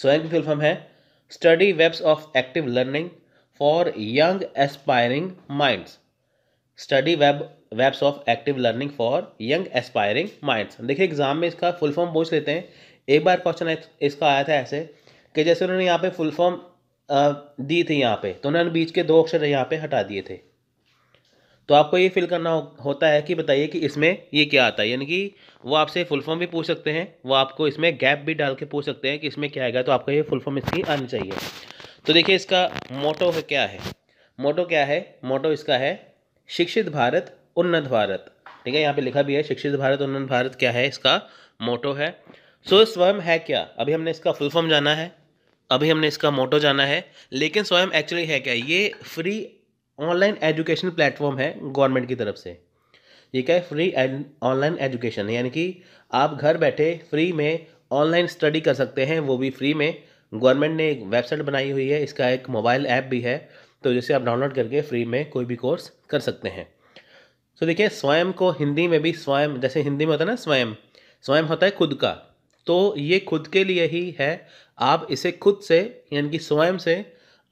स्वयं की फिल्म है study webs of active learning for young aspiring minds study web webs of active learning for young aspiring minds देखिए exam में इसका full form पूछ लेते हैं एक बार क्वेश्चन इसका आया था ऐसे कि जैसे उन्होंने यहाँ पे फुल फॉर्म दी थी यहाँ पे तो उन्होंने बीच के दो अक्षर यहाँ पे हटा दिए थे तो आपको ये फिल करना हो, होता है कि बताइए कि इसमें ये क्या आता है यानी कि वो आपसे फुल फॉर्म भी पूछ सकते हैं वो आपको इसमें गैप भी डाल के पूछ सकते हैं कि इसमें क्या आएगा तो आपको ये फुल फॉर्म इसकी आनी चाहिए तो देखिए इसका मोटो है क्या है मोटो क्या है मोटो इसका है शिक्षित भारत उन्नत भारत ठीक है यहाँ पे लिखा भी है शिक्षित भारत उन्नत भारत क्या है इसका मोटो है सो स्वयं है क्या अभी हमने इसका फुल फॉर्म जाना है अभी हमने इसका मोटो जाना है लेकिन स्वयं एक्चुअली है क्या ये फ्री ऑनलाइन एजुकेशन प्लेटफॉर्म है गवर्नमेंट की तरफ से ये क्या है फ्री ऑनलाइन एजुकेशन यानी कि आप घर बैठे फ्री में ऑनलाइन स्टडी कर सकते हैं वो भी फ्री में गवर्नमेंट ने एक वेबसाइट बनाई हुई है इसका एक मोबाइल ऐप भी है तो जिसे आप डाउनलोड करके फ्री में कोई भी कोर्स कर सकते हैं तो देखिए स्वयं को हिंदी में भी स्वयं जैसे हिंदी में होता है ना स्वयं स्वयं होता है खुद का तो ये खुद के लिए ही है आप इसे खुद से यानी कि स्वयं से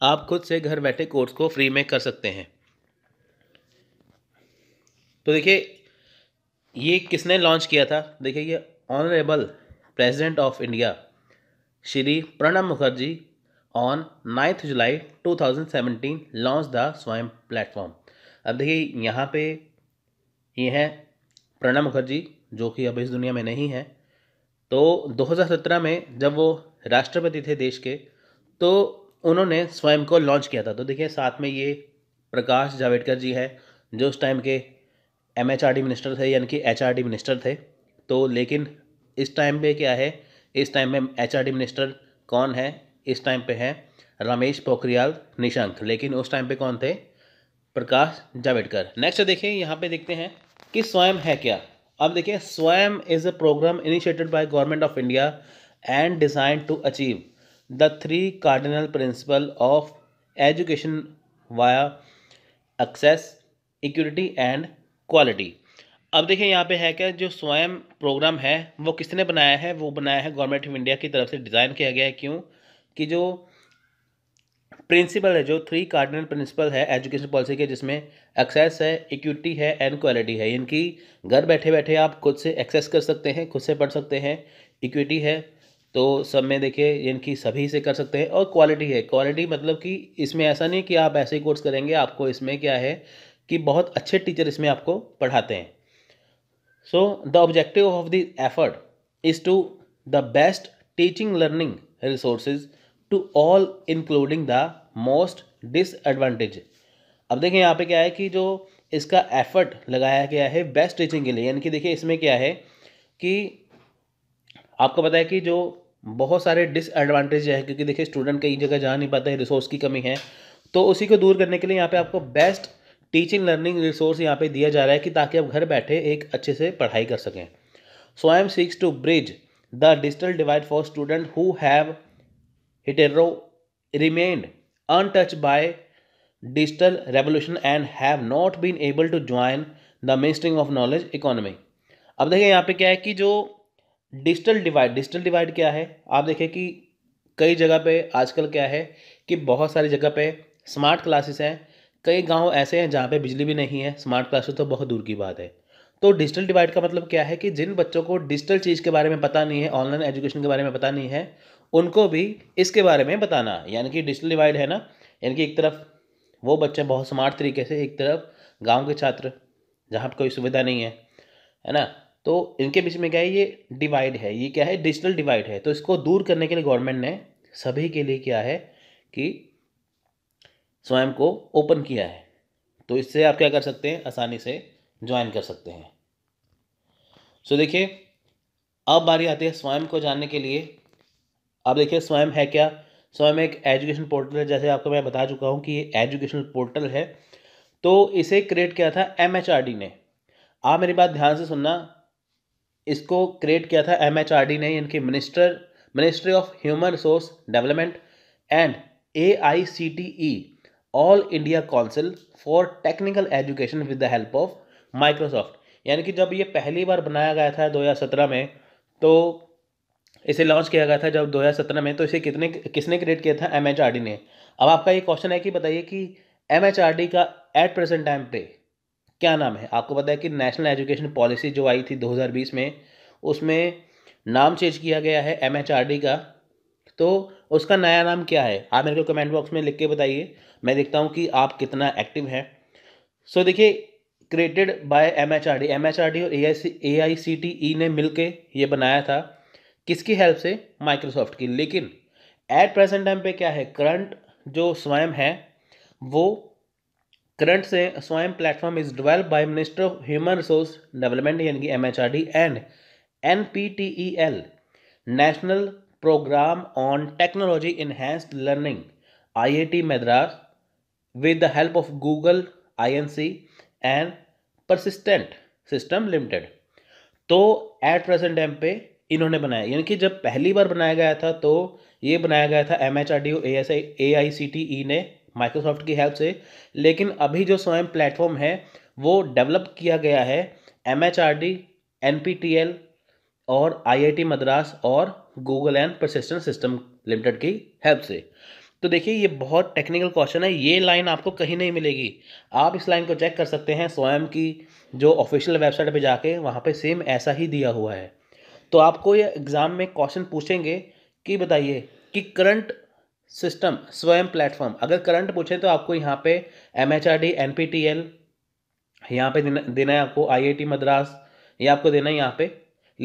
आप खुद से घर बैठे कोर्स को फ्री में कर सकते हैं तो देखिए ये किसने लॉन्च किया था देखिए ये honourable president of India Shri Pranab Mukherjee on ninth July 2017 launch the Swayam platform अब देखिए यहाँ पे ये हैं प्रणब मुखर्जी जो कि अब इस दुनिया में नहीं है तो 2017 में जब वो राष्ट्रपति थे देश के तो उन्होंने स्वयं को लॉन्च किया था तो देखिए साथ में ये प्रकाश जावेडकर जी है जो उस टाइम के M H R D minister थे यानी कि एच आर डी मिनिस्टर थे तो लेकिन इस टाइम पे क्या है इस टाइम में एच आर डी मिनिस्टर कौन है इस टाइम पे है रमेश पोखरियाल निशंक लेकिन उस टाइम पे कौन थे प्रकाश जावेडकर नेक्स्ट देखिए यहाँ पे देखते हैं कि स्वयं है क्या अब देखिए Swayam is a programme initiated by government of India and design to achieve the three cardinal principle of education via access equity and quality अब देखिए यहाँ पे है क्या जो स्वयं प्रोग्राम है वो किसने बनाया है वो बनाया है गवर्नमेंट ऑफ इंडिया की तरफ से डिज़ाइन किया गया है क्यों कि जो प्रिंसिपल है जो थ्री कार्डिनल प्रिंसिपल है एजुकेशन पॉलिसी के जिसमें एक्सेस है इक्विटी है एंड क्वालिटी है इनकी घर बैठे बैठे आप खुद से एक्सेस कर सकते हैं खुद से पढ़ सकते हैं इक्विटी है तो सब में देखिए इनकी सभी से कर सकते हैं और क्वालिटी है क्वालिटी मतलब कि इसमें ऐसा नहीं कि आप ऐसे ही कोर्स करेंगे आपको इसमें क्या है कि बहुत अच्छे टीचर इसमें आपको पढ़ाते हैं so the objective of the effort is to the best teaching learning resources to all including the most disadvantage अब देखें यहाँ पे क्या है कि जो इसका एफर्ट लगाया गया है बेस्ट टीचिंग के लिए यानी कि देखिए इसमें क्या है कि आपको पता है कि जो बहुत सारे डिसएडवांटेज हैं क्योंकि देखिए स्टूडेंट कई जगह जा नहीं पाते रिसोर्स की कमी है तो उसी को दूर करने के लिए यहाँ पे आपको बेस्ट टीचिंग लर्निंग रिसोर्स यहाँ पे दिया जा रहा है कि ताकि आप घर बैठे एक अच्छे से पढ़ाई कर सकें so I am six to bridge the digital divide for student who have hitherto remained untouched by digital revolution and have not been able to join the mainstream of knowledge economy अब देखिए यहाँ पे क्या है कि जो digital divide digital divide क्या है आप देखें कि कई जगह पे आजकल क्या है कि बहुत सारी जगह पे स्मार्ट क्लासेस हैं कई गांव ऐसे हैं जहाँ पे बिजली भी नहीं है स्मार्ट क्लासेस तो बहुत दूर की बात है तो डिजिटल डिवाइड का मतलब क्या है कि जिन बच्चों को डिजिटल चीज़ के बारे में पता नहीं है ऑनलाइन एजुकेशन के बारे में पता नहीं है उनको भी इसके बारे में बताना यानी कि डिजिटल डिवाइड है ना यानी कि एक तरफ वो बच्चे बहुत स्मार्ट तरीके से एक तरफ गाँव के छात्र जहाँ पर कोई सुविधा नहीं है है ना तो इनके बीच में क्या है ये डिवाइड है ये क्या है डिजिटल डिवाइड है तो इसको दूर करने के लिए गवर्नमेंट ने सभी के लिए क्या है कि स्वयं को ओपन किया है तो इससे आप क्या कर सकते हैं आसानी से ज्वाइन कर सकते हैं सो so, देखिए अब बारी आती है स्वयं को जानने के लिए आप देखिए स्वयं है क्या स्वयं एक एजुकेशन पोर्टल है जैसे आपको मैं बता चुका हूँ कि ये एजुकेशनल पोर्टल है तो इसे क्रिएट किया था एम ने आप मेरी बात ध्यान से सुनना इसको क्रिएट किया था एम एच आर डी ने इनकी minister ministry of human resource development and A I C T E all India council for technical education with the help of Microsoft यानी कि जब ये पहली बार बनाया गया था सत्रह में तो इसे लॉन्च किया गया था जब सत्रह में तो इसे कितने किसने क्रिएट किया था एम ने अब आपका ये क्वेश्चन है कि बताइए कि एम का एट प्रेजेंट टाइम पे क्या नाम है आपको पता है कि नेशनल एजुकेशन पॉलिसी जो आई थी 2020 में उसमें नाम चेंज किया गया है एम का तो उसका नया नाम क्या है आप मेरे को कमेंट बॉक्स में लिख के बताइए मैं देखता हूँ कि आप कितना एक्टिव हैं सो देखिए created by M H R D M H R D और A I C A I C T E ने मिल के ये बनाया था किसकी हेल्प से माइक्रोसॉफ्ट की लेकिन एट प्रेजेंट टाइम पे क्या है करंट जो स्वयं है वो करंट से Swayam platform is develop by minister of human resource development यानी कि M and N national programme on technology enhanced learning IIT Madras with the help of Google Inc and persistent system limited तो at present time पे इन्होंने बनाया यानी कि जब पहली बार बनाया गया था तो ये बनाया गया था M H R D O A S I A I C T E ने माइक्रोसॉफ्ट की हेल्प से लेकिन अभी जो स्वयं प्लेटफॉर्म है वो डेवलप किया गया है M H R D N P T L और आई आई टी मद्रास और Google and persistent system limited की हेल्प से तो देखिए ये बहुत टेक्निकल क्वेश्चन है ये लाइन आपको कहीं नहीं मिलेगी आप इस लाइन को चेक कर सकते हैं स्वयं की जो ऑफिशियल वेबसाइट पे जाके वहाँ पे सेम ऐसा ही दिया हुआ है तो आपको ये एग्ज़ाम में क्वेश्चन पूछेंगे कि बताइए कि करंट सिस्टम स्वयं प्लेटफॉर्म अगर करंट पूछे तो आपको यहाँ पे M H R D N P T L यहाँ पे देना, देना है आपको आई आई टी मद्रास ये आपको देना है यहाँ पे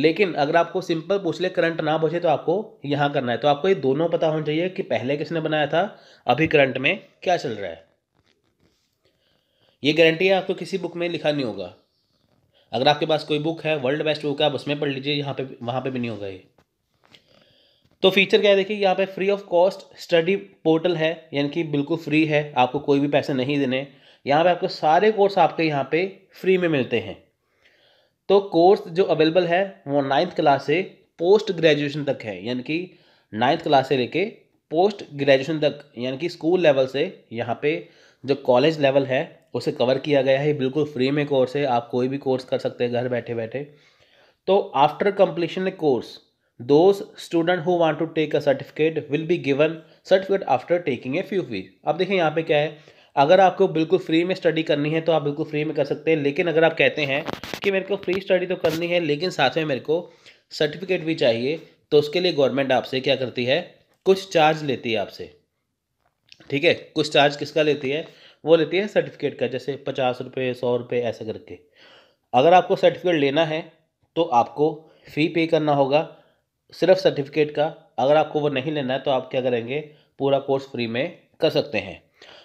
लेकिन अगर आपको सिंपल पूछ ले करंट ना पूछे तो आपको यहाँ करना है तो आपको ये दोनों पता होना चाहिए कि पहले किसने बनाया था अभी करंट में क्या चल रहा है ये गारंटी है आपको किसी बुक में लिखा नहीं होगा अगर आपके पास कोई बुक है वर्ल्ड बेस्ट बुक है आप उसमें पढ़ लीजिए यहाँ पे वहाँ पे भी नहीं होगा ये तो फीचर क्या है देखिए यहाँ पे free of cost study portal है यानी कि बिल्कुल फ्री है आपको कोई भी पैसे नहीं देने यहाँ पे आपको सारे कोर्स आपके यहाँ पे फ्री में मिलते हैं तो कोर्स जो अवेलेबल है वो नाइन्थ क्लास से पोस्ट ग्रेजुएशन तक है यानी कि नाइन्थ क्लास से लेके पोस्ट ग्रेजुएशन तक यानी कि स्कूल लेवल से यहाँ पे जो कॉलेज लेवल है उसे कवर किया गया है बिल्कुल फ्री में कोर्स है आप कोई भी कोर्स कर सकते हैं घर बैठे बैठे तो after completion course those student who want to take a certificate will be given certificate after taking a few week अब देखिए यहाँ पे क्या है अगर आपको बिल्कुल फ्री में स्टडी करनी है तो आप बिल्कुल फ्री में कर सकते हैं लेकिन अगर आप कहते हैं कि मेरे को फ्री स्टडी तो करनी है लेकिन साथ में मेरे को सर्टिफिकेट भी चाहिए तो उसके लिए गवर्नमेंट आपसे क्या करती है कुछ चार्ज लेती है आपसे ठीक है कुछ चार्ज किसका लेती है वो लेती है सर्टिफिकेट का जैसे पचास रुपये सौ रुपये ऐसा करके अगर आपको सर्टिफिकेट लेना है तो आपको फ़ी पे करना होगा सिर्फ सर्टिफिकेट का अगर आपको वो नहीं लेना है तो आप क्या करेंगे पूरा कोर्स फ्री में कर सकते हैं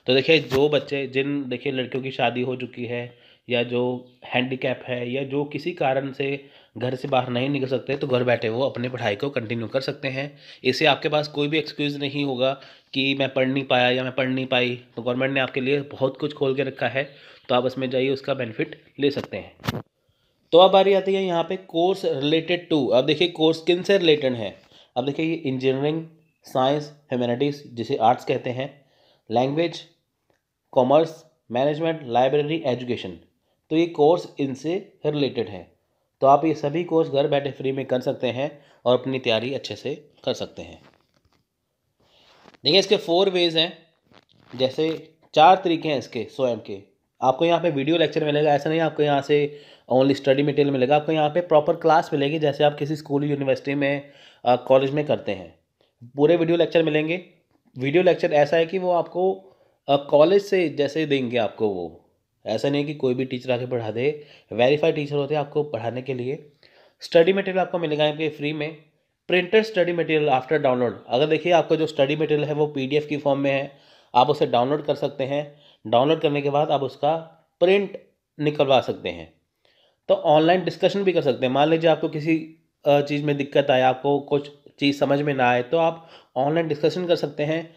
तो देखिए जो बच्चे जिन देखिए लड़कियों की शादी हो चुकी है या जो हैंडीकैप है या जो किसी कारण से घर से बाहर नहीं निकल सकते तो घर बैठे वो अपनी पढ़ाई को कंटिन्यू कर सकते हैं इससे आपके पास कोई भी एक्सक्यूज़ नहीं होगा कि मैं पढ़ नहीं पाया या मैं पढ़ नहीं पाई तो गवर्नमेंट ने आपके लिए बहुत कुछ खोल के रखा है तो आप इसमें जाइए उसका बेनिफिट ले सकते हैं तो अब आ रही आती है यहाँ पे कोर्स रिलेटेड टू अब देखिए कोर्स किन से रिलेटेड है अब देखिए ये इंजीनियरिंग साइंस ह्यूमैनिटीज़ जिसे आर्ट्स कहते हैं language commerce management library education तो ये कोर्स इनसे रिलेटेड है तो आप ये सभी कोर्स घर बैठे फ्री में कर सकते हैं और अपनी तैयारी अच्छे से कर सकते हैं देखिए इसके फोर वेज हैं जैसे चार तरीके हैं इसके स्वयं के आपको यहाँ पे वीडियो लेक्चर मिलेगा ऐसा नहीं आपको यहाँ से ओनली स्टडी मटेरियल मिलेगा आपको यहाँ पे प्रॉपर क्लास मिलेगी जैसे आप किसी स्कूल यूनिवर्सिटी में कॉलेज में करते हैं पूरे वीडियो लेक्चर मिलेंगे वीडियो लेक्चर ऐसा है कि वो आपको कॉलेज से जैसे देंगे आपको वो ऐसा नहीं कि कोई भी टीचर आके पढ़ा दे वेरीफाइड टीचर होते हैं आपको पढ़ाने के लिए स्टडी मटेरियल आपको मिलेगा यहाँ फ्री में printed study material after download अगर देखिए आपका जो स्टडी मटेरियल है वो पीडीएफ की फॉर्म में है आप उसे डाउनलोड कर सकते हैं डाउनलोड करने के बाद आप उसका प्रिंट निकलवा सकते हैं तो ऑनलाइन डिस्कशन भी कर सकते हैं मान लीजिए आपको किसी चीज़ में दिक्कत आए आपको कुछ चीज़ समझ में ना आए तो आप ऑनलाइन डिस्कशन कर सकते हैं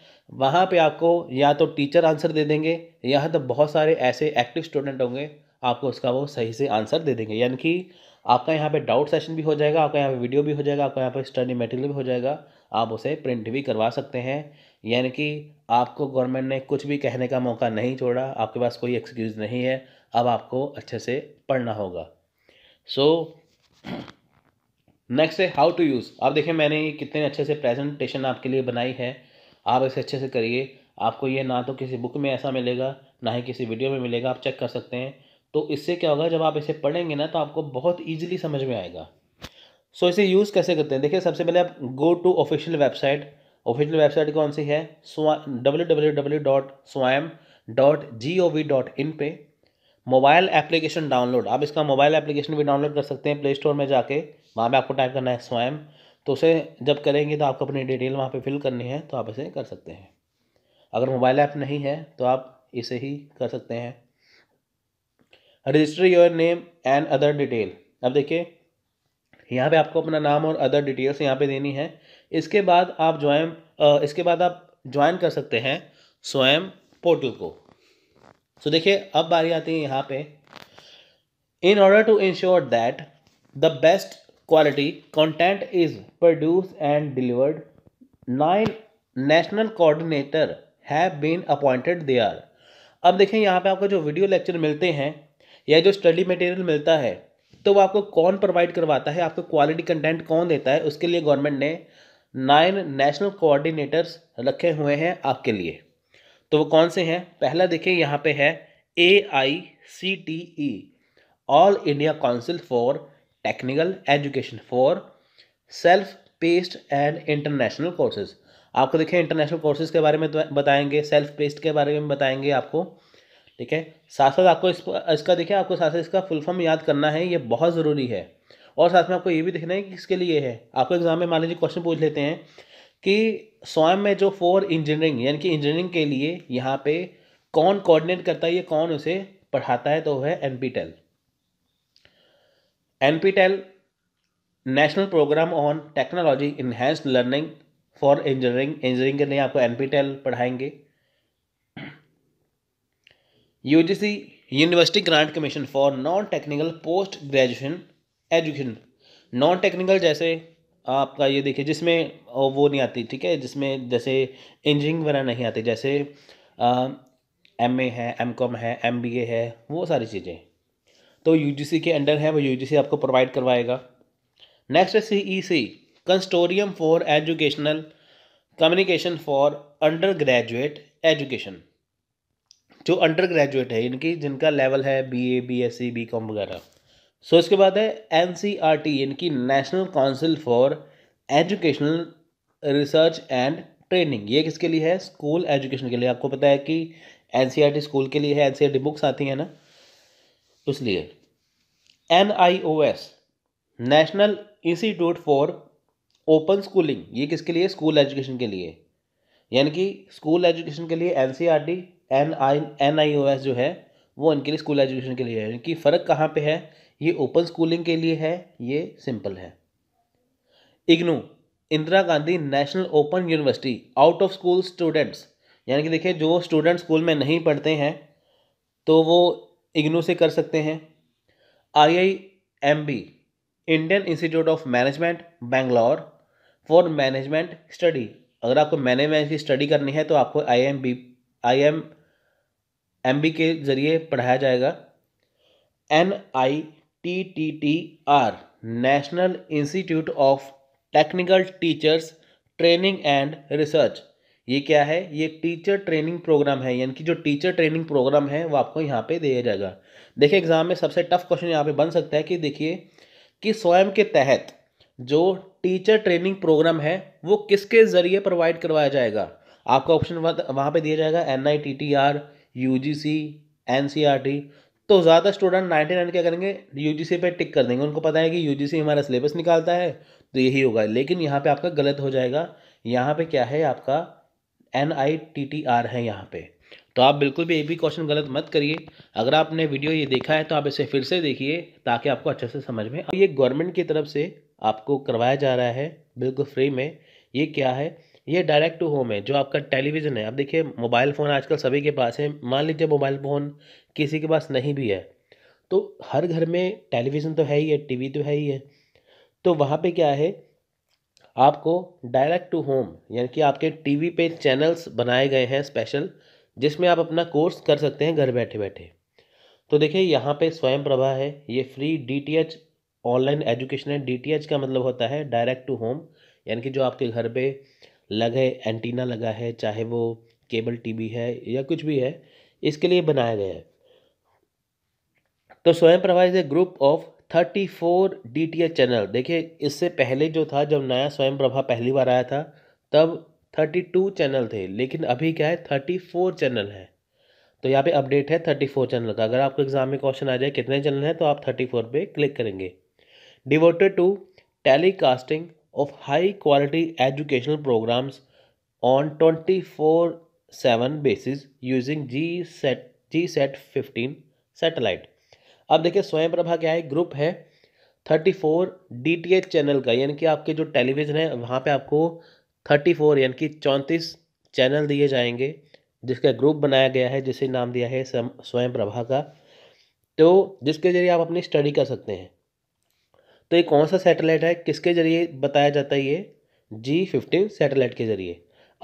वहाँ पे आपको या तो टीचर आंसर दे देंगे या तो बहुत सारे ऐसे एक्टिव स्टूडेंट होंगे आपको उसका वो सही से आंसर दे देंगे यानी कि आपका यहाँ पे डाउट सेशन भी हो जाएगा आपका यहाँ पे वीडियो भी हो जाएगा आपका यहाँ पे स्टडी मटेरियल भी हो जाएगा आप उसे प्रिंट भी करवा सकते हैं यानी कि आपको गवर्नमेंट ने कुछ भी कहने का मौका नहीं छोड़ा आपके पास कोई एक्सक्यूज़ नहीं है अब आपको अच्छे से पढ़ना होगा सो नेक्स्ट है हाउ टू यूज़ आप देखें मैंने ये कितने अच्छे से प्रेजेंटेशन आपके लिए बनाई है आप इसे अच्छे से करिए आपको ये ना तो किसी बुक में ऐसा मिलेगा ना ही किसी वीडियो में मिलेगा आप चेक कर सकते हैं तो इससे क्या होगा जब आप इसे पढ़ेंगे ना तो आपको बहुत ईजिली समझ में आएगा सो so, इसे यूज़ कैसे करते हैं देखिए सबसे पहले आप go to official website official website कौन सी है W W W dot Swayam dot G O V dot in पे मोबाइल एप्लीकेशन डाउनलोड आप इसका मोबाइल एप्लीकेशन भी डाउनलोड कर सकते हैं प्ले स्टोर में जाके वहाँ पे आपको टाइप करना है स्वयं तो उसे जब करेंगे तो आपको अपनी डिटेल वहाँ पे फिल करनी है तो आप इसे कर सकते हैं अगर मोबाइल ऐप नहीं है तो आप इसे ही कर सकते हैं register your name and other detail अब देखिए यहाँ पे आपको अपना नाम और अदर डिटेल्स यहाँ पे देनी है इसके बाद आप ज्वाइन इसके बाद आप ज्वाइन कर सकते हैं स्वयं पोर्टल को सो देखिए अब बारी आती है यहाँ पे in order to ensure that the best quality content is produce and delivered nine national coordinator have been appointed they are अब देखें यहाँ पे आपको जो वीडियो लेक्चर मिलते हैं या जो स्टडी मटेरियल मिलता है तो वो आपको कौन प्रोवाइड करवाता है आपको क्वालिटी कंटेंट कौन देता है उसके लिए गवर्नमेंट ने नाइन नेशनल कोऑर्डिनेटर्स रखे हुए हैं आपके लिए तो वो कौन से हैं पहला देखिए यहाँ पे है A I C T E all India council for technical education for self paced and international courses आपको देखिए इंटरनेशनल कोर्सेज के बारे में तो बताएंगे सेल्फ पेस्ड के बारे में बताएंगे आपको ठीक है साथ साथ आपको इस इसका देखिए आपको साथ साथ इसका फुल फॉर्म याद करना है ये बहुत ज़रूरी है और साथ में आपको ये भी देखना है कि किसके लिए है आपको एग्जाम में मान लीजिए क्वेश्चन पूछ लेते हैं कि स्वयं में जो फॉर इंजीनियरिंग यानी कि इंजीनियरिंग के लिए यहाँ पे कौन कोऑर्डिनेट करता है या कौन उसे पढ़ाता है तो है N P TEL N P TEL national programme on technology enhanced learning for engineering engineering के लिए आपको एन पी टेल पढ़ाएंगे U G C university grant commission for non technical post graduation education non technical जैसे आपका ये देखिए जिसमें वो नहीं आती ठीक है जिसमें जैसे इंजीनियरिंग वगैरह नहीं आती जैसे एम ए है एम कॉम है एम बी ए है वो सारी चीज़ें तो यू जी सी के अंडर है वो यू जी सी आपको प्रोवाइड करवाएगा नेक्स्ट है C E C consortium for educational communication for under graduate education जो अंडर ग्रेजुएट है इनकी जिनका लेवल है B A B S C B com वगैरह सो इसके बाद है एन सी आर टी यानी कि national council for educational research and training ये किसके लिए है स्कूल एजुकेशन के लिए आपको पता है कि N C R T school के लिए है N C R T books आती हैं ना इसलिए N I O S national institute for open schooling ये किसके लिए स्कूल एजुकेशन के लिए यानी कि स्कूल एजुकेशन के लिए N C R T N I N I O S जो है वो इनके लिए स्कूल एजुकेशन के लिए है यानी कि फ़र्क कहाँ पे है ये ओपन स्कूलिंग के लिए है ये सिंपल है IGNOU Indira Gandhi national open university out of school students यानी कि देखिए जो स्टूडेंट स्कूल में नहीं पढ़ते हैं तो वो इग्नू से कर सकते हैं I I M B Indian institute of management Bangalore for management study अगर आपको मैनेजमेंट की स्टडी करनी है तो आपको I M B I M M B के ज़रिए पढ़ाया जाएगा N I T T T R national institute of technical teachers training and research ये क्या है ये टीचर ट्रेनिंग प्रोग्राम है यानी कि जो टीचर ट्रेनिंग प्रोग्राम है वो आपको यहाँ पे दिया जाएगा देखिए एग्जाम में सबसे टफ क्वेश्चन यहाँ पे बन सकता है कि देखिए कि स्वयं के तहत जो टीचर ट्रेनिंग प्रोग्राम है वो किसके ज़रिए प्रोवाइड करवाया जाएगा आपका ऑप्शन वहाँ पे दिया जाएगा N I T T R U G C N C R T तो ज़्यादा स्टूडेंट नाइन्टी नाइन क्या करेंगे यू पे टिक कर देंगे उनको पता है कि यू हमारा सिलेबस निकालता है तो यही होगा लेकिन यहाँ पर आपका गलत हो जाएगा यहाँ पर क्या है आपका N I T T R है यहाँ पर तो आप बिल्कुल भी ये भी क्वेश्चन गलत मत करिए अगर आपने वीडियो ये देखा है तो आप इसे फिर से देखिए ताकि आपको अच्छे से समझ में ये गवर्नमेंट की तरफ से आपको करवाया जा रहा है बिल्कुल फ्री में ये क्या है ये डायरेक्ट टू होम है जो आपका टेलीविज़न है आप देखिए मोबाइल फ़ोन आजकल सभी के पास है मान लीजिए मोबाइल फ़ोन किसी के पास नहीं भी है तो हर घर में टेलीविज़न तो है ही है टी तो है ही है तो वहाँ पर क्या है आपको डायरेक्ट टू होम यानी कि आपके टीवी पे चैनल्स बनाए गए हैं स्पेशल जिसमें आप अपना कोर्स कर सकते हैं घर बैठे बैठे तो देखिए यहाँ पे स्वयं प्रभा है ये फ्री डीटीएच ऑनलाइन एजुकेशन है डीटीएच का मतलब होता है डायरेक्ट टू होम यानी कि जो आपके घर पे लगे एंटीना लगा है चाहे वो केबल टीवी है या कुछ भी है इसके लिए बनाया गया है तो Swayam Prabha is a group of thirty four D T H channel देखिए इससे पहले जो था जब नया स्वयं प्रभा पहली बार आया था तब थर्टी टू चैनल थे लेकिन अभी क्या है थर्टी फोर चैनल है तो यहाँ पे अपडेट है थर्टी फोर चैनल का अगर आपको एग्जाम में क्वेश्चन आ जाए कितने चैनल हैं तो आप थर्टी फोर पर क्लिक करेंगे devoted to telecasting of high quality educational programs on 24 7 basis using G sat G sat fifteen satellite अब देखिए स्वयंप्रभा क्या है ग्रुप है thirty four D T H channel का यानी कि आपके जो टेलीविज़न है वहाँ पे आपको थर्टी फोर यानी कि चौंतीस चैनल दिए जाएंगे जिसका ग्रुप बनाया गया है जिसे नाम दिया है स्वयं प्रभा का तो जिसके ज़रिए आप अपनी स्टडी कर सकते हैं तो ये कौन सा सैटेलाइट है किसके ज़रिए बताया जाता है ये जी फिफ्टीन सैटेलाइट के ज़रिए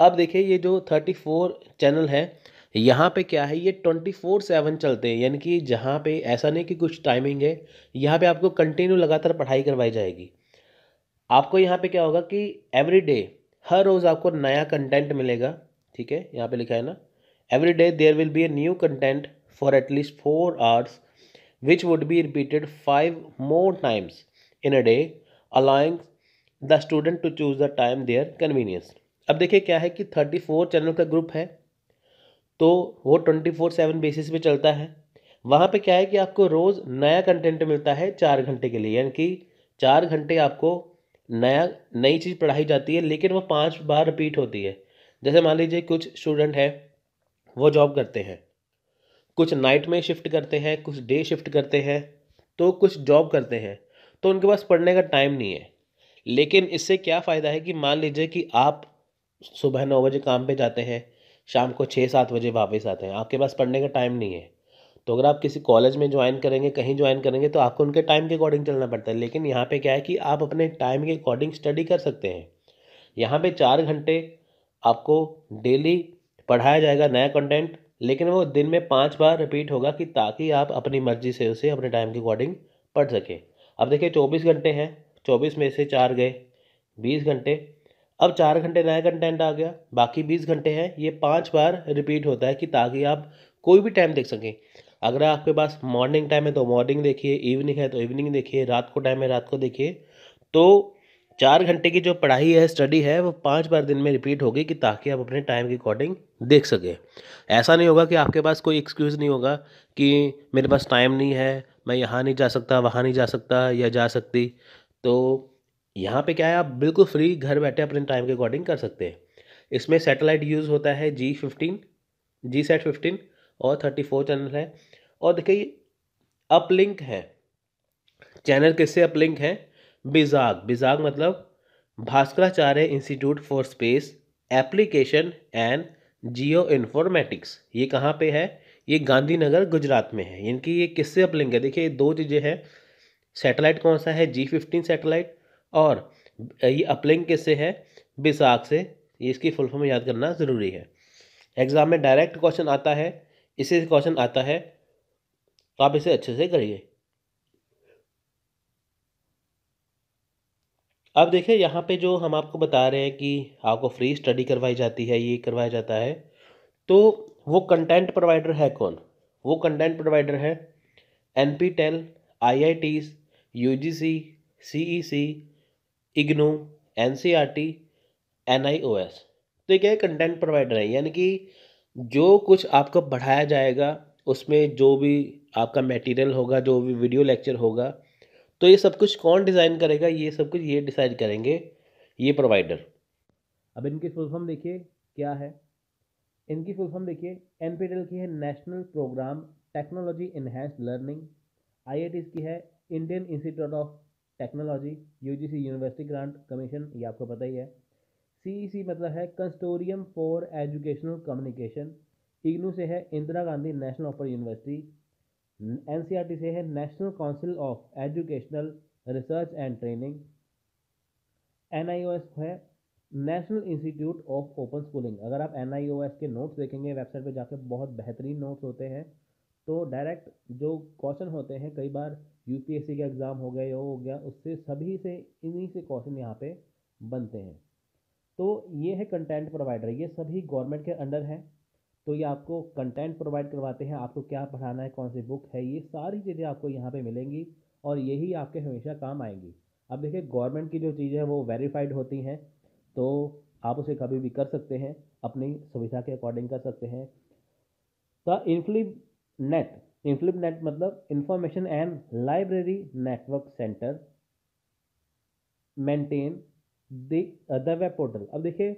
अब देखिए ये जो थर्टी फोर चैनल है यहाँ पे क्या है ये ट्वेंटी फोर सेवन चलते हैं यानी कि जहाँ पे ऐसा नहीं कि कुछ टाइमिंग है यहाँ पे आपको कंटिन्यू लगातार पढ़ाई करवाई जाएगी आपको यहाँ पे क्या होगा कि एवरी डे हर रोज़ आपको नया कंटेंट मिलेगा ठीक है यहाँ पे लिखा है ना every day there will be a new content for at least four hours which would be repeated five more times in a day allowing the student to choose the time their convenience अब देखिए क्या है कि thirty four channel का group है तो वो twenty four seven basis पे चलता है वहाँ पे क्या है कि आपको रोज़ नया कंटेंट मिलता है चार घंटे के लिए यानी कि चार घंटे आपको नया नई चीज़ पढ़ाई जाती है लेकिन वो पांच बार रिपीट होती है जैसे मान लीजिए कुछ स्टूडेंट हैं वो जॉब करते हैं कुछ नाइट में शिफ्ट करते हैं कुछ डे शिफ्ट करते हैं तो कुछ जॉब करते हैं तो उनके पास पढ़ने का टाइम नहीं है लेकिन इससे क्या फ़ायदा है कि मान लीजिए कि आप सुबह नौ बजे काम पे जाते हैं शाम को छः सात बजे वापस आते हैं आपके पास पढ़ने का टाइम नहीं है तो अगर आप किसी कॉलेज में ज्वाइन करेंगे कहीं ज्वाइन करेंगे तो आपको उनके टाइम के अकॉर्डिंग चलना पड़ता है लेकिन यहाँ पे क्या है कि आप अपने टाइम के अकॉर्डिंग स्टडी कर सकते हैं यहाँ पे चार घंटे आपको डेली पढ़ाया जाएगा नया कंटेंट लेकिन वो दिन में पाँच बार रिपीट होगा कि ताकि आप अपनी मर्जी से उसे अपने टाइम के अकॉर्डिंग पढ़ सकें अब देखिए चौबीस घंटे हैं चौबीस में से चार गए बीस घंटे अब चार घंटे नया कंटेंट आ गया बाकी बीस घंटे हैं ये पाँच बार रिपीट होता है कि ताकि आप कोई भी टाइम देख सकें अगर आपके पास मॉर्निंग टाइम है तो मॉर्निंग देखिए इवनिंग है तो इवनिंग देखिए रात को टाइम है रात को देखिए तो चार घंटे की जो पढ़ाई है स्टडी है वो पाँच बार दिन में रिपीट होगी कि ताकि आप अपने टाइम के अकॉर्डिंग देख सकें ऐसा नहीं होगा कि आपके पास कोई एक्सक्यूज़ नहीं होगा कि मेरे पास टाइम नहीं है मैं यहाँ नहीं जा सकता वहाँ नहीं जा सकता या जा सकती तो यहाँ पे क्या है आप बिल्कुल फ्री घर बैठे अपने टाइम के अकॉर्डिंग कर सकते हैं इसमें सैटेलाइट यूज़ होता है G fifteen G sat fifteen और थर्टी फोर चैनल है और देखिए अपलिंक है चैनल किससे अपलिंक है बिजाग बिजाग मतलब Bhaskaracharya institute for space application and geo informatics ये कहाँ पे है ये गांधीनगर गुजरात में है इनकी ये किससे अपलिंग है देखिए दो चीज़ें हैं सैटेलाइट कौन सा है जी फिफ्टीन सेटेलाइट और ये अपलिंग किससे है बिसाख से ये इसकी फुल फॉर्म याद करना ज़रूरी है एग्ज़ाम में डायरेक्ट क्वेश्चन आता है इसे क्वेश्चन आता है तो आप इसे अच्छे से करिए अब देखिए यहाँ पे जो हम आपको बता रहे हैं कि आपको फ्री स्टडी करवाई जाती है ये करवाया जाता है तो वो कंटेंट प्रोवाइडर है कौन वो कंटेंट प्रोवाइडर है N P NPTEL I I Ts U G C C E C IGNOU N C R T N I O S तो ये क्या है कंटेंट प्रोवाइडर है यानी कि जो कुछ आपका बढ़ाया जाएगा उसमें जो भी आपका मटेरियल होगा जो भी वीडियो लेक्चर होगा तो ये सब कुछ कौन डिज़ाइन करेगा ये सब कुछ ये डिसाइड करेंगे ये प्रोवाइडर अब इनके फुल फॉर्म देखिए क्या है इनकी फुल फॉर्म देखिए एन की है national programme technology enhanced learning I की है Indian institute of technology U university grant commission ये आपको पता ही है सी e मतलब है consortium for educational communication IGNOU से है Indira Gandhi national offer university N से है national council of educational research and training N है national institute of open schooling अगर आप एन के नोट्स देखेंगे वेबसाइट पर जाकर बहुत बेहतरीन नोट्स होते हैं तो डायरेक्ट जो क्वेश्चन होते हैं कई बार यू के एग्ज़ाम हो गए ये हो गया उससे सभी से इन्हीं से क्वेश्चन यहाँ पे बनते हैं तो ये है कंटेंट प्रोवाइडर ये सभी गवर्नमेंट के अंडर हैं तो ये आपको कंटेंट प्रोवाइड करवाते हैं आपको क्या पढ़ाना है कौन सी बुक है ये सारी चीज़ें आपको यहाँ पे मिलेंगी और यही आपके हमेशा काम आएंगी अब देखिए गवर्नमेंट की जो चीज़ें हैं वो वेरीफाइड होती हैं तो आप उसे कभी भी कर सकते हैं अपनी सुविधा के अकॉर्डिंग कर सकते हैं the INFLIBNET INFLIBNET मतलब information and library network centre maintain the web portal अब देखिए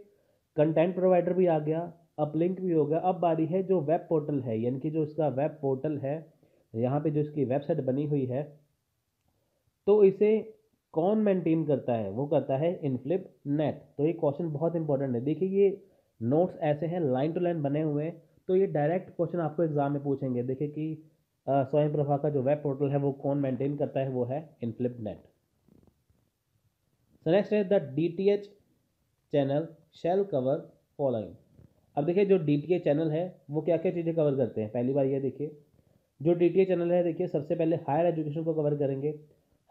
कंटेंट प्रोवाइडर भी आ गया अब लिंक भी हो गया अब बारी है जो वेब पोर्टल है यानी कि जो इसका वेब पोर्टल है यहाँ पे जो इसकी वेबसाइट बनी हुई है तो इसे कौन मेंटेन करता है वो करता है इनफ्लिप नेट तो ये क्वेश्चन बहुत इंपॉर्टेंट है देखिए ये नोट्स ऐसे हैं लाइन टू लाइन बने हुए हैं तो ये डायरेक्ट क्वेश्चन आपको एग्जाम में पूछेंगे देखिए कि स्वयं प्रभा का जो वेब पोर्टल है वो कौन मेंटेन करता है वो है इनफ्लिप नेट नेक्स्ट है the D T H channel shall cover following अब देखिए जो डी टी एच चैनल है वो क्या क्या चीज़ें कवर करते हैं पहली बार ये देखिए जो डी टी एच चैनल है देखिए सबसे पहले हायर एजुकेशन को कवर करेंगे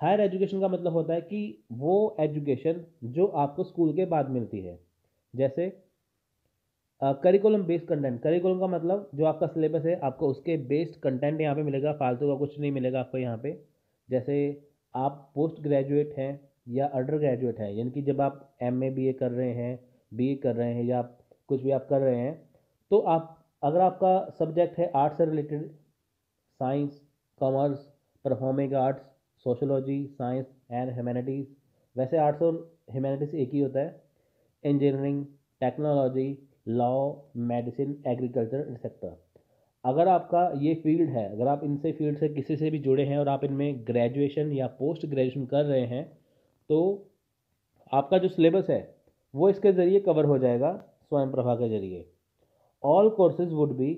हायर एजुकेशन का मतलब होता है कि वो एजुकेशन जो आपको स्कूल के बाद मिलती है जैसे करिकुलम बेस्ड कंटेंट करिकुलम का मतलब जो आपका सिलेबस है आपको उसके बेस्ड कंटेंट यहाँ पे मिलेगा फालतू का कुछ नहीं मिलेगा आपको यहाँ पे जैसे आप पोस्ट ग्रेजुएट हैं या अंडर ग्रेजुएट हैं यानी कि जब आप एम ए बी ए कर रहे हैं बी ए कर रहे हैं या कुछ भी आप कर रहे हैं तो आप अगर आपका सब्जेक्ट है आर्ट्स से related science commerce performing arts sociology science and humanities वैसे आर्ट्स और ह्यूमैनिटीज़ एक ही होता है engineering technology law medicine agriculture etcetera अगर आपका ये फील्ड है अगर आप इनसे फील्ड से किसी से भी जुड़े हैं और आप इनमें ग्रेजुएशन या पोस्ट ग्रेजुएशन कर रहे हैं तो आपका जो सिलेबस है वो इसके ज़रिए कवर हो जाएगा स्वयं प्रभा के जरिए all courses would be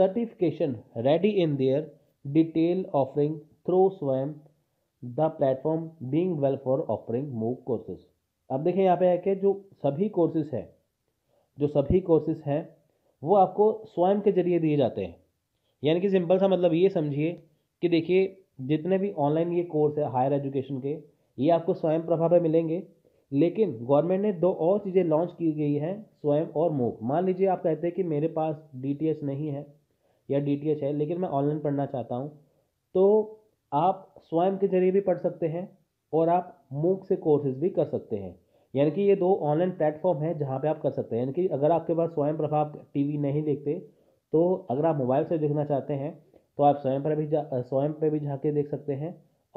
certification ready in their detail offering through Swayam the platform being well for offering MOOC courses अब देखें यहाँ पे है कि जो सभी कोर्सेज हैं जो सभी कोर्सेज हैं वो आपको स्वयं के जरिए दिए जाते हैं यानी कि सिंपल सा मतलब ये समझिए कि देखिए जितने भी ऑनलाइन ये कोर्स है हायर एजुकेशन के ये आपको स्वयं प्रभाव पे मिलेंगे लेकिन गवर्नमेंट ने दो और चीज़ें लॉन्च की गई हैं स्वयं और मूव मान लीजिए आप कहते हैं कि मेरे पास डी नहीं है या डी है लेकिन मैं ऑनलाइन पढ़ना चाहता हूँ तो आप स्वयं के जरिए भी पढ़ सकते हैं और आप मूक से कोर्सेज भी कर सकते हैं यानी कि ये दो ऑनलाइन प्लेटफॉर्म हैं जहाँ पे आप कर सकते हैं यानी कि अगर आपके पास स्वयं पर आप टी नहीं देखते तो अगर आप मोबाइल से देखना चाहते हैं तो आप स्वयं पर भी जा स्वयं पर भी जाके देख सकते हैं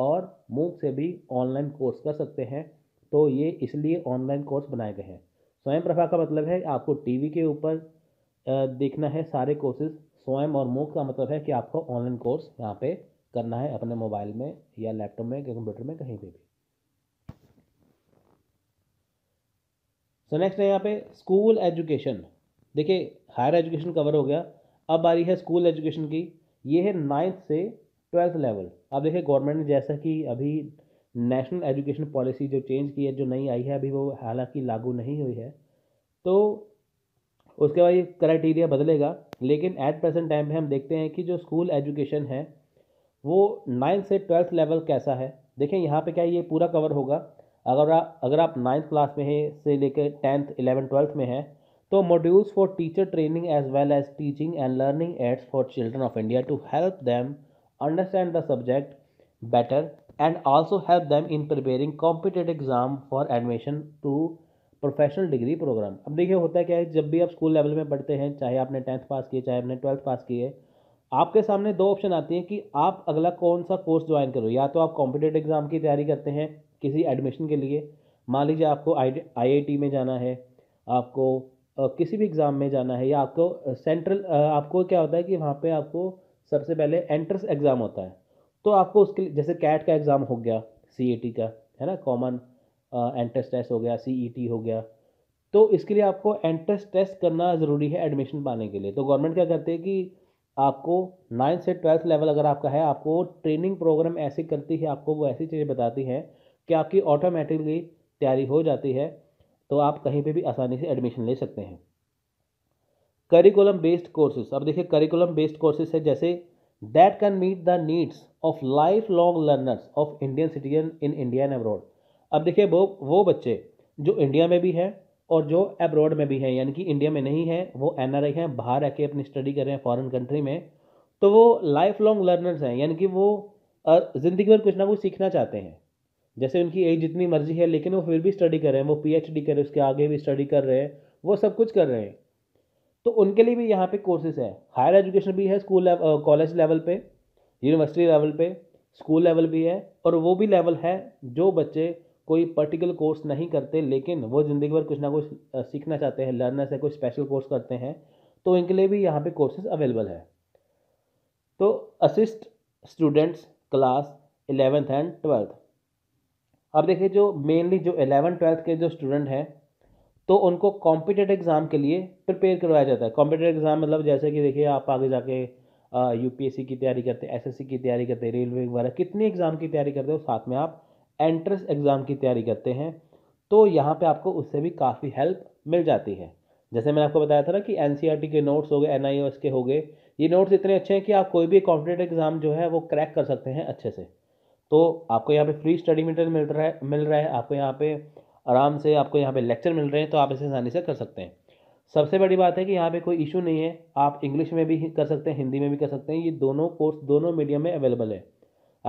और मूक से भी ऑनलाइन कोर्स कर सकते हैं तो ये इसलिए ऑनलाइन कोर्स बनाए गए हैं स्वयं प्रभा का मतलब है आपको टीवी के ऊपर देखना है सारे कोर्सेज स्वयं और मूक का मतलब है कि आपको ऑनलाइन कोर्स यहाँ पे करना है अपने मोबाइल में या लैपटॉप में या कंप्यूटर में कहीं पे भी सो नेक्स्ट है यहाँ पे स्कूल एजुकेशन देखिए हायर एजुकेशन कवर हो गया अब आ रही है स्कूल एजुकेशन की ये है नाइन्थ से ट्वेल्थ लेवल अब देखिए गवर्नमेंट ने जैसा कि अभी नेशनल एजुकेशन पॉलिसी जो चेंज की है जो नई आई है अभी वो हालांकि लागू नहीं हुई है तो उसके बाद ये क्राइटेरिया बदलेगा लेकिन एट प्रेजेंट टाइम में हम देखते हैं कि जो स्कूल एजुकेशन है वो नाइन्थ से ट्वेल्थ लेवल कैसा है देखें यहाँ पे क्या ये पूरा कवर होगा अगर आप अगर आप नाइन्थ क्लास में हैं से लेकर टेंथ इलेवन ट्वेल्थ में हैं तो modules for teacher training as well as teaching and learning aids for children of India to help them understand the subject better and also help them in preparing competitive exam for admission to professional degree programme अब देखिए होता है क्या है जब भी आप school level में पढ़ते हैं चाहे आपने टेंथ पास किए चाहे आपने ट्वेल्थ पास किए आपके सामने दो ऑप्शन आती हैं कि आप अगला कौन सा कोर्स ज्वाइन करो या तो आप कॉम्पिटेटिव एग्ज़ाम की तैयारी करते हैं किसी एडमिशन के लिए मान लीजिए आपको आई में जाना है आपको किसी भी एग्ज़ाम में जाना है या आपको सेंट्रल आपको क्या होता है कि वहाँ पे आपको सबसे पहले एंट्रेंस एग्ज़ाम होता है तो आपको उसके लिए जैसे कैट का एग्ज़ाम हो गया सी का है ना कॉमन एंट्रेंस टेस्ट हो गया सी e हो गया तो इसके लिए आपको एंट्रेंस टेस्ट करना ज़रूरी है एडमिशन पाने के लिए तो गवर्नमेंट क्या करते हैं कि आपको नाइन्थ से ट्वेल्थ लेवल अगर आपका है आपको ट्रेनिंग प्रोग्राम ऐसी करती है आपको वो ऐसी चीज़ें बताती हैं कि आपकी ऑटोमेटिकली तैयारी हो जाती है तो आप कहीं पे भी आसानी से एडमिशन ले सकते हैं करिकुलम बेस्ड कोर्सेज अब देखिए करिकुलम बेस्ड कोर्सेज है जैसे that can meet the needs of life long learners of Indian citizen in India and abroad अब देखिए वो वो बच्चे जो इंडिया में भी हैं और जो एब्रॉड में भी हैं यानी कि इंडिया में नहीं है वो एन आर आई हैं बाहर आके अपनी स्टडी कर रहे हैं फॉरेन कंट्री में तो वो लाइफ लॉन्ग लर्नर्स हैं यानी कि वो ज़िंदगी भर कुछ ना कुछ सीखना चाहते हैं जैसे उनकी एज जितनी मर्जी है लेकिन वो फिर भी स्टडी कर रहे हैं वो पी एच डी करें उसके आगे भी स्टडी कर रहे हैं वो सब कुछ कर रहे हैं तो उनके लिए भी यहाँ पे कोर्सेज है हायर एजुकेशन भी है स्कूल कॉलेज लेवल पे यूनिवर्सिटी लेवल पे स्कूल लेवल भी है और वो भी लेवल है जो बच्चे कोई पर्टिकुलर कोर्स नहीं करते लेकिन वो ज़िंदगी भर कुछ ना कुछ सीखना चाहते हैं लर्नर से कोई स्पेशल कोर्स करते हैं तो इनके लिए भी यहाँ पे कोर्सेज अवेलेबल है तो assist students class eleventh and twelfth अब देखिए जो मेनली जो एलेवन ट्वेल्थ के जो स्टूडेंट हैं तो उनको कॉम्पिटेटिव एग्ज़ाम के लिए प्रिपेयर करवाया जाता है कॉम्पिटेटिव एग्ज़ाम मतलब जैसे कि देखिए आप आगे जाके यूपीएससी की तैयारी करते हैं एसएससी की तैयारी करते हैं रेलवे वगैरह कितनी एग्ज़ाम की तैयारी करते हो साथ में आप एंट्रेंस एग्ज़ाम की तैयारी करते हैं तो यहाँ पे आपको उससे भी काफ़ी हेल्प मिल जाती है जैसे मैंने आपको बताया था ना कि एन e के नोट्स हो गए एन के हो गए ये नोट्स इतने अच्छे हैं कि आप कोई भी कॉम्पिटेटिव एग्ज़ाम जो है वो क्रैक कर सकते हैं अच्छे से तो आपको यहाँ पे फ्री स्टडी मटेरियल मिल रहा है मिल रहा है आपको यहाँ पे आराम से आपको यहाँ पे लेक्चर मिल रहे हैं तो आप इसे आसानी से कर सकते हैं सबसे बड़ी बात है कि यहाँ पे कोई इशू नहीं है आप इंग्लिश में भी कर सकते हैं हिंदी में भी कर सकते हैं ये दोनों कोर्स दोनों मीडियम में अवेलेबल है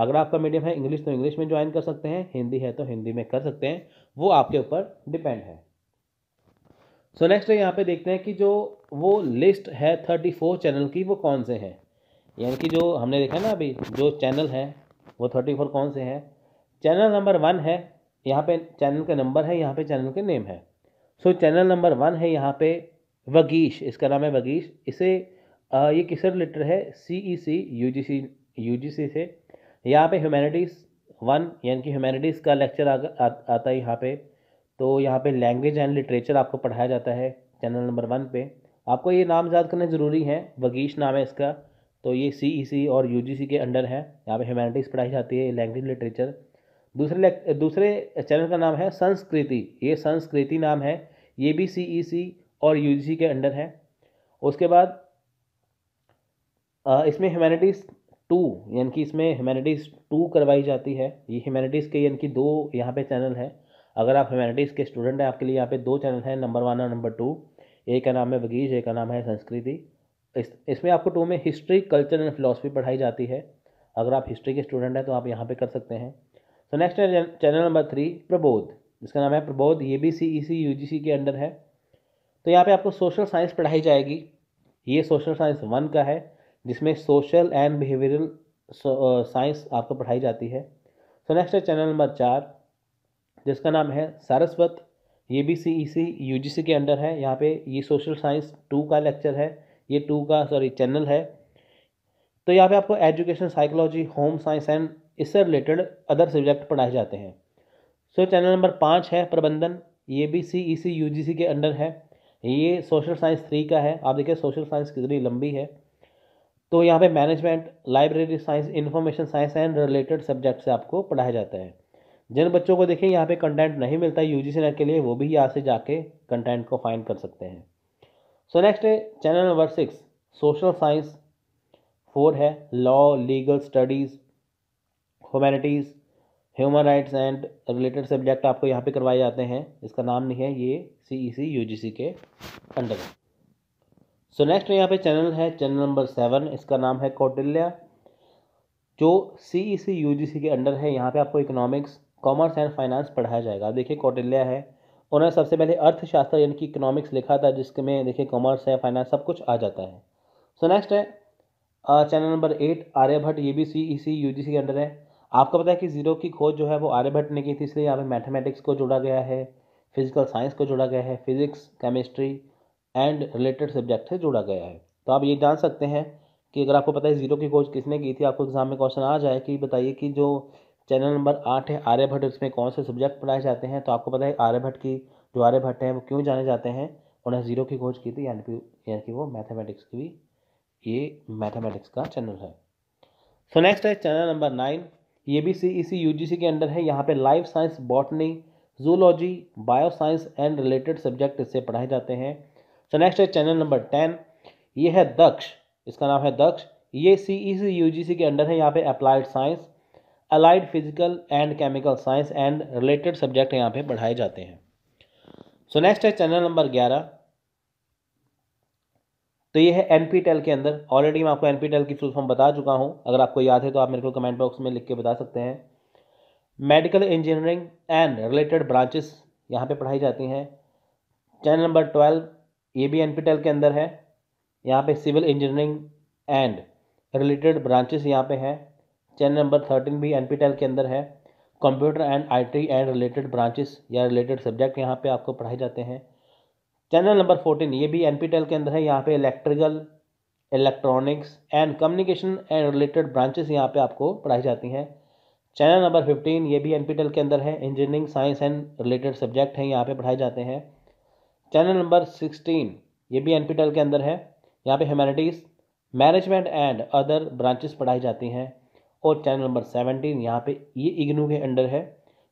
अगर आपका मीडियम है इंग्लिश तो इंग्लिश में ज्वाइन कर सकते हैं हिंदी है तो हिंदी में कर सकते हैं वो आपके ऊपर डिपेंड है सो नेक्स्ट है यहाँ पे देखते हैं कि जो वो लिस्ट है थर्टी फोर चैनल की वो कौन से हैं यानी कि जो हमने देखा ना अभी जो चैनल है वो थर्टी फोर कौन से हैं चैनल नंबर वन है यहाँ पे चैनल का नंबर है यहाँ पे चैनल के नेम है so so, channel number one है यहाँ पे वगीश इसका नाम है वगीश इसे आ, ये किस रिलेटेड है C E C U G सी यू जी सी से यहाँ पे ह्यूमैनिटीज़ वन यानी कि ह्यूमैनिटीज़ का लेक्चर आ, आ, आता है यहाँ पे तो यहाँ पे लैंग्वेज एंड लिटरेचर आपको पढ़ाया जाता है चैनल नंबर वन पे आपको ये नाम याद करना ज़रूरी है वगीश नाम है इसका तो ये सी ई सी और यू जी सी के अंडर है यहाँ पे ह्यूमैनिटीज़ पढ़ाई जाती है लैंग्वेज लिटरेचर दूसरे दूसरे चैनल का नाम है संस्कृति ये संस्कृति नाम है ये भी सी ई सी और यू जी सी के अंडर है उसके बाद इसमें ह्यूमैनिटीज़ टू यानी कि इसमें ह्यूमैनिटीज़ टू करवाई जाती है ये ह्यूमैनिटीज़ के यानी कि दो यहाँ पे चैनल हैं अगर आप ह्यूमैनिटीज़ के स्टूडेंट हैं आपके लिए यहाँ पे दो चैनल हैं नंबर वन और नंबर टू एक का नाम है वगीज एक का नाम है संस्कृति इस इसमें आपको टू में हिस्ट्री कल्चर एंड फिलोसफी पढ़ाई जाती है अगर आप हिस्ट्री के स्टूडेंट हैं तो आप यहाँ पर कर सकते हैं तो नेक्स्ट है चैनल नंबर थ्री प्रबोध जिसका नाम है प्रबोध ये भी सी ई सी यू जी सी के अंडर है तो यहाँ पर आपको सोशल साइंस पढ़ाई जाएगी ये सोशल साइंस वन का है जिसमें सोशल एंड बिहेवियरल साइंस आपको पढ़ाई जाती है सो नेक्स्ट है चैनल नंबर चार जिसका नाम है सारस्वत ये भी सी ई सी यू जी सी के अंडर है यहाँ पे ये सोशल साइंस टू का लेक्चर है ये टू का सॉरी चैनल है तो यहाँ पे आपको education psychology home science and इससे रिलेटेड अदर सब्जेक्ट पढ़ाए जाते हैं सो so, चैनल नंबर पाँच है प्रबंधन ये भी सी ई सी यू जी सी के अंडर है ये सोशल साइंस थ्री का है आप देखिए सोशल साइंस कितनी लंबी है तो यहाँ पे management library science information science and related subject से आपको पढ़ाया जाता है जिन बच्चों को देखिए यहाँ पे कंटेंट नहीं मिलता है जी नेट के लिए वो भी यहाँ से जाके कंटेंट को फाइंड कर सकते हैं सो नेक्स्ट है channel number six social science four है law legal studies humanities human rights and related subject आपको यहाँ पे करवाए जाते हैं इसका नाम नहीं है ये सी ई सी यू जी सी के अंडर सो नेक्स्ट यहाँ पे चैनल है चैनल नंबर सेवन इसका नाम है कौटिल्या जो सी ई सी यू जी सी के अंडर है यहाँ पे आपको इकोनॉमिक्स कॉमर्स एंड फाइनेंस पढ़ाया जाएगा देखिए कौटिल्या है उन्होंने सबसे पहले अर्थशास्त्र यानी कि इकोनॉमिक्स लिखा था जिसके में देखिए कॉमर्स है फाइनेंस सब कुछ आ जाता है सो so, नेक्स्ट है चैनल नंबर एट आर्यभट्ट ये भी सी ई सी यू जी सी के अंडर है आपको पता है कि जीरो की खोज जो है वो आर्यभट्ट ने की थी इसलिए यहाँ पे मैथमेटिक्स को जोड़ा गया है फिजिकल साइंस को जोड़ा गया है physics chemistry and related subject से जोड़ा गया है तो आप ये जान सकते हैं कि अगर आपको पता है जीरो की खोज किसने की थी आपको एग्जाम में क्वेश्चन आ जाए कि बताइए कि जो चैनल नंबर आठ है आर्यभट्ट उसमें कौन से सब्जेक्ट पढ़ाए जाते हैं तो आपको पता है आर्यभट्ट की जो आर्यभट्ट हैं वो क्यों जाने जाते हैं उन्हें जीरो की खोज की थी यानी कि यानी कि वो मैथमेटिक्स की भी ये मैथमेटिक्स का चैनल है सो नेक्स्ट है चैनल नंबर नाइन ये भी सी इसी यू के अंडर है यहाँ पर life science botany zoology bio science and related subject इससे पढ़ाए जाते हैं सो नेक्स्ट है चैनल नंबर टेन ये है दक्ष इसका नाम है दक्ष ये सी ई सी यू जी सी के अंडर है यहाँ पे applied science allied physical and chemical science and related subject यहाँ पे पढ़ाए जाते हैं सो नेक्स्ट है चैनल नंबर ग्यारह तो ये है एन e के अंदर ऑलरेडी मैं आपको एन e की फुल फॉर्म बता चुका हूँ अगर आपको याद है तो आप मेरे को कमेंट बॉक्स में लिख के बता सकते हैं medical engineering and related branches यहाँ पे पढ़ाई जाती हैं चैनल नंबर ट्वेल्व ये भी एन e के अंदर है यहाँ पे civil engineering and related branches यहाँ पे हैं चैनल नंबर थर्टीन भी एन e के अंदर है computer and IT and related branches या रिलेटेड सब्जेक्ट यहाँ पे आपको पढ़ाए जाते हैं चैनल नंबर फोर्टीन ये भी एन e के अंदर है यहाँ पे electrical electronics and communication and related branches यहाँ पे आपको पढ़ाई जाती हैं चैनल नंबर फिफ्टीन ये भी एन के अंदर है engineering science and related subject हैं यहाँ पर पढ़ाए जाते हैं चैनल नंबर सिक्सटीन ये भी एनपीटेल के अंदर है यहाँ पे humanities management and other branches पढ़ाई जाती हैं और चैनल नंबर सेवनटीन यहाँ पे ये इग्नू के अंडर है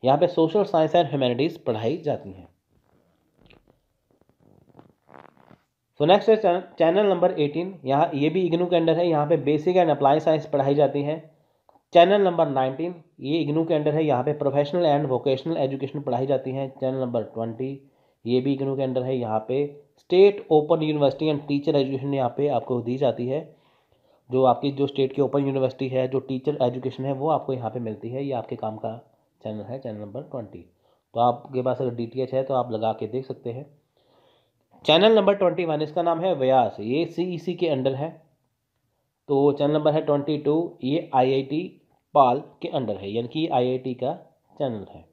यहाँ पे सोशल साइंस एंड ह्यूमैनिटीज़ पढ़ाई जाती हैं सो नेक्स्ट है चैनल नंबर एटीन यहाँ ये भी इग्नू के अंडर है यहाँ पे बेसिक एंड अप्लाई साइंस पढ़ाई जाती हैं चैनल नंबर नाइनटीन ये इग्नू के अंडर है यहाँ पे प्रोफेशनल एंड वोकेशनल एजुकेशन पढ़ाई जाती है चैनल नंबर ट्वेंटी ये भी इग्नू के अंडर है यहाँ पे state open university and teacher education यहाँ पे आपको दी जाती है जो आपकी जो स्टेट की ओपन यूनिवर्सिटी है जो टीचर एजुकेशन है वो आपको यहाँ पे मिलती है ये आपके काम का चैनल है चैनल नंबर ट्वेंटी तो आपके पास अगर डी है तो आप लगा के देख सकते हैं चैनल नंबर ट्वेंटी वन इसका नाम है व्यास ये सी e के अंडर है तो चैनल नंबर है ट्वेंटी टू ये आई पाल के अंडर है यानी कि आई का चैनल है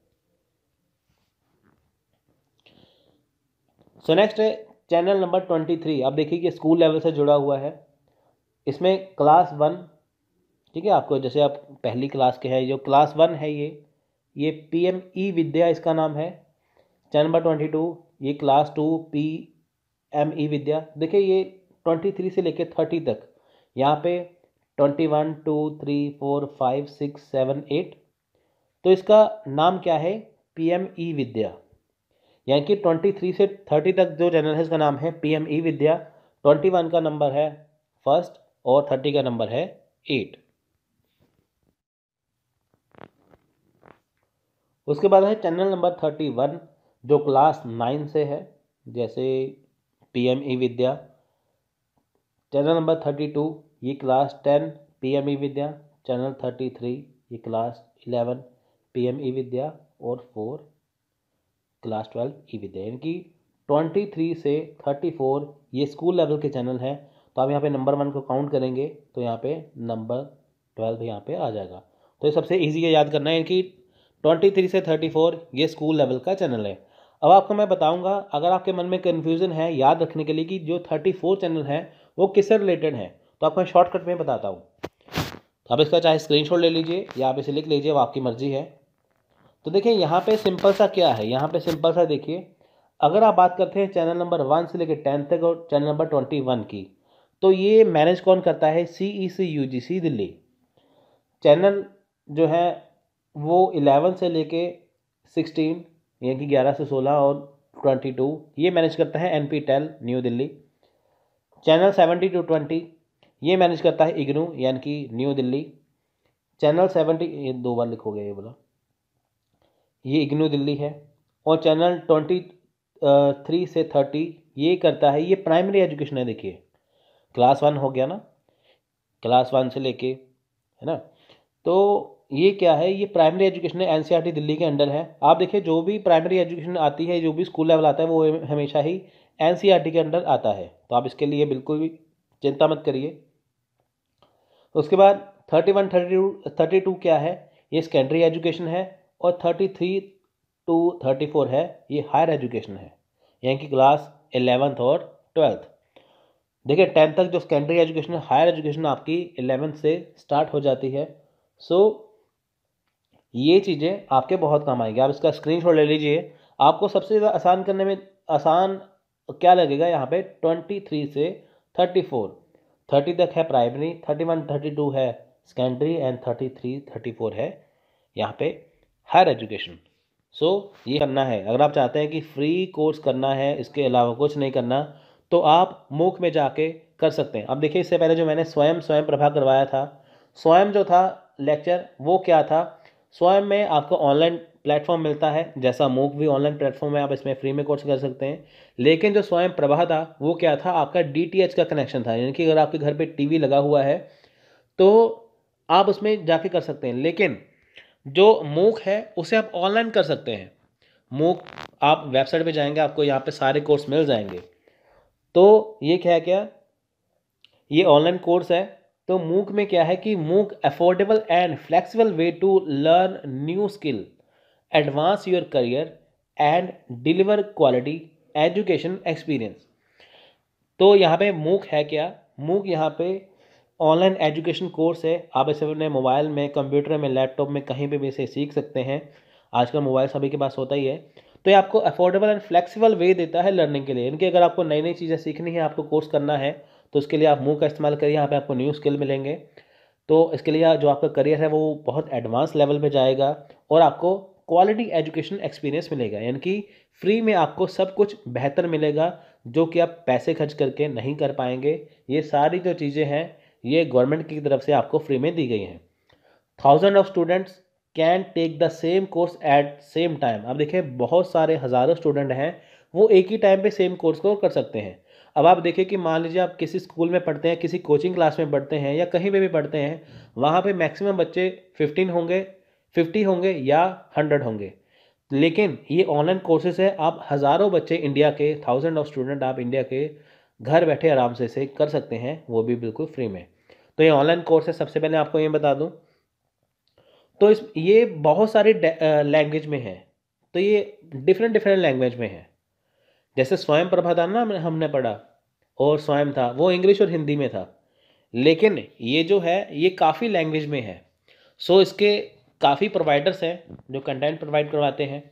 सो नेक्स्ट है चैनल नंबर ट्वेंटी थ्री आप देखिए कि स्कूल लेवल से जुड़ा हुआ है इसमें क्लास वन ठीक है आपको जैसे आप पहली क्लास के हैं जो क्लास वन है ये ये पी एम ई विद्या इसका नाम है चैनल नंबर ट्वेंटी टू ये class two P M E Vidya देखिए ये ट्वेंटी थ्री से लेके थर्टी तक यहाँ पे twenty one two three four five six seven eight तो इसका नाम क्या है पी एम ई विद्या यानी कि ट्वेंटी थ्री से थर्टी तक जो चैनल है उसका नाम है P M E Vidya twenty one का नंबर है फर्स्ट और थर्टी का नंबर है एट उसके बाद है चैनल नंबर थर्टी वन जो क्लास नाइन से है जैसे P M E Vidya channel number thirty two ये class ten P M E Vidya channel thirty three ये class eleven P M E Vidya और four class twelve E Vidya यानी कि ट्वेंटी थ्री से थर्टी फोर ये स्कूल लेवल के चैनल हैं तो आप यहाँ पे नंबर वन को काउंट करेंगे तो यहाँ पे नंबर ट्वेल्व यहाँ पे आ जाएगा तो ये सबसे इजी है याद करना है कि ट्वेंटी थ्री से थर्टी फोर ये स्कूल लेवल का चैनल है अब आपको मैं बताऊँगा अगर आपके मन में कन्फ्यूज़न है याद रखने के लिए कि जो थर्टी फोर चैनल हैं वो किससे रिलेटेड हैं तो आपको मैं शॉर्टकट में बताता हूँ तो आप इसका चाहे शॉट ले लीजिए या आप इसे लिख लीजिए वो आपकी मर्ज़ी है तो देखिए यहाँ पे सिंपल सा क्या है यहाँ पे सिंपल सा देखिए अगर आप बात करते हैं चैनल नंबर वन से लेकर टेंथ तक और चैनल नंबर ट्वेंटी वन की तो ये मैनेज कौन करता है C E C U G C Delhi channel जो है वो इलेवन से लेके सिक्सटीन यानी कि ग्यारह से सोलह और ट्वेंटी टू ये मैनेज करता है N P NPTEL new Delhi channel seventy two twenty ये मैनेज करता है इग्नू यानी कि न्यू दिल्ली चैनल सेवेंटी ये दो बार लिखोगे ये बोला ये इग्नू दिल्ली है और चैनल ट्वेंटी थ्री से थर्टी ये करता है ये प्राइमरी एजुकेशन है देखिए क्लास वन हो गया ना क्लास वन से लेके है ना तो ये क्या है ये primary education N C R T Delhi के अंडर है आप देखिए जो भी प्राइमरी एजुकेशन आती है जो भी स्कूल लेवल आता है वो हमेशा ही एन सी आर टी के अंडर आता है तो आप इसके लिए बिल्कुल भी चिंता मत करिए उसके बाद thirty one thirty two thirty two क्या है ये सेकेंडरी एजुकेशन है और thirty three to thirty four है ये हायर एजुकेशन है यानी कि क्लास एलेवंथ और ट्वेल्थ देखिए टेंथ तक जो सेकेंडरी एजुकेशन है हायर एजुकेशन आपकी एलेवेंथ से स्टार्ट हो जाती है सो ये चीज़ें आपके बहुत काम आएंगी आप इसका स्क्रीनशॉट ले लीजिए आपको सबसे ज़्यादा आसान करने में आसान क्या लगेगा यहाँ पे ट्वेंटी थ्री से थर्टी फोर थर्टी तक है primary thirty one thirty two है secondary and thirty three thirty four है यहाँ पे हायर एजुकेशन सो ये करना है अगर आप चाहते हैं कि फ्री कोर्स करना है इसके अलावा कुछ नहीं करना तो आप मूक में जाके कर सकते हैं अब देखिए इससे पहले जो मैंने स्वयं स्वयं प्रभा करवाया था स्वयं जो था लेक्चर वो क्या था स्वयं में आपको ऑनलाइन प्लेटफॉर्म मिलता है जैसा मूक भी ऑनलाइन प्लेटफॉर्म है आप इसमें फ्री में कोर्स कर सकते हैं लेकिन जो स्वयं प्रभा था वो क्या था आपका डी का कनेक्शन था यानी कि अगर आपके घर पर टीवी लगा हुआ है तो आप उसमें जाके कर सकते हैं लेकिन जो मूक है उसे आप ऑनलाइन कर सकते हैं मूक आप वेबसाइट पे जाएंगे आपको यहाँ पे सारे कोर्स मिल जाएंगे तो ये क्या है क्या ये ऑनलाइन कोर्स है तो मूक में क्या है कि MOOC affordable and flexible way to learn new skill advance your career and deliver quality education experience तो यहाँ पे मूक है क्या मूक यहाँ पे ऑनलाइन एजुकेशन कोर्स है आप इसे अपने मोबाइल में कंप्यूटर में लैपटॉप में कहीं पर भी इसे सीख सकते हैं आजकल मोबाइल सभी के पास होता ही है तो ये आपको अफोर्डेबल एंड फ्लेक्सिबल वे देता है लर्निंग के लिए इनके अगर आपको नई नई चीज़ें सीखनी है आपको कोर्स करना है तो उसके लिए आप मुँह का इस्तेमाल करिए यहाँ पे आपको न्यू स्किल मिलेंगे तो इसके लिए जो आपका करियर है वो बहुत एडवांस लेवल पे जाएगा और आपको क्वालिटी एजुकेशन एक्सपीरियंस मिलेगा यानी कि फ्री में आपको सब कुछ बेहतर मिलेगा जो कि आप पैसे खर्च करके नहीं कर पाएंगे ये सारी जो चीज़ें हैं ये गवर्नमेंट की तरफ से आपको फ्री में दी गई हैं thousand of students can take the same course at same time अब देखें बहुत सारे हज़ारों स्टूडेंट हैं वो एक ही टाइम पे सेम कोर्स को कर सकते हैं अब आप देखें कि मान लीजिए आप किसी स्कूल में पढ़ते हैं किसी कोचिंग क्लास में पढ़ते हैं या कहीं पर भी पढ़ते हैं वहाँ पर मैक्सिमम बच्चे फिफ्टीन होंगे फिफ्टी होंगे या हंड्रेड होंगे लेकिन ये ऑनलाइन कोर्सेज है आप हज़ारों बच्चे इंडिया के थाउजेंड ऑफ स्टूडेंट आप इंडिया के घर बैठे आराम से से कर सकते हैं वो भी बिल्कुल फ्री में तो ये ऑनलाइन कोर्स है सबसे पहले आपको ये बता दूँ तो इस ये बहुत सारे लैंग्वेज में है तो ये डिफरेंट डिफरेंट लैंग्वेज में है जैसे स्वयं प्रभा था ना हमने पढ़ा और स्वयं था वो इंग्लिश और हिंदी में था लेकिन ये जो है ये काफ़ी लैंग्वेज में है सो इसके काफ़ी प्रोवाइडर्स हैं जो कंटेंट प्रोवाइड करवाते हैं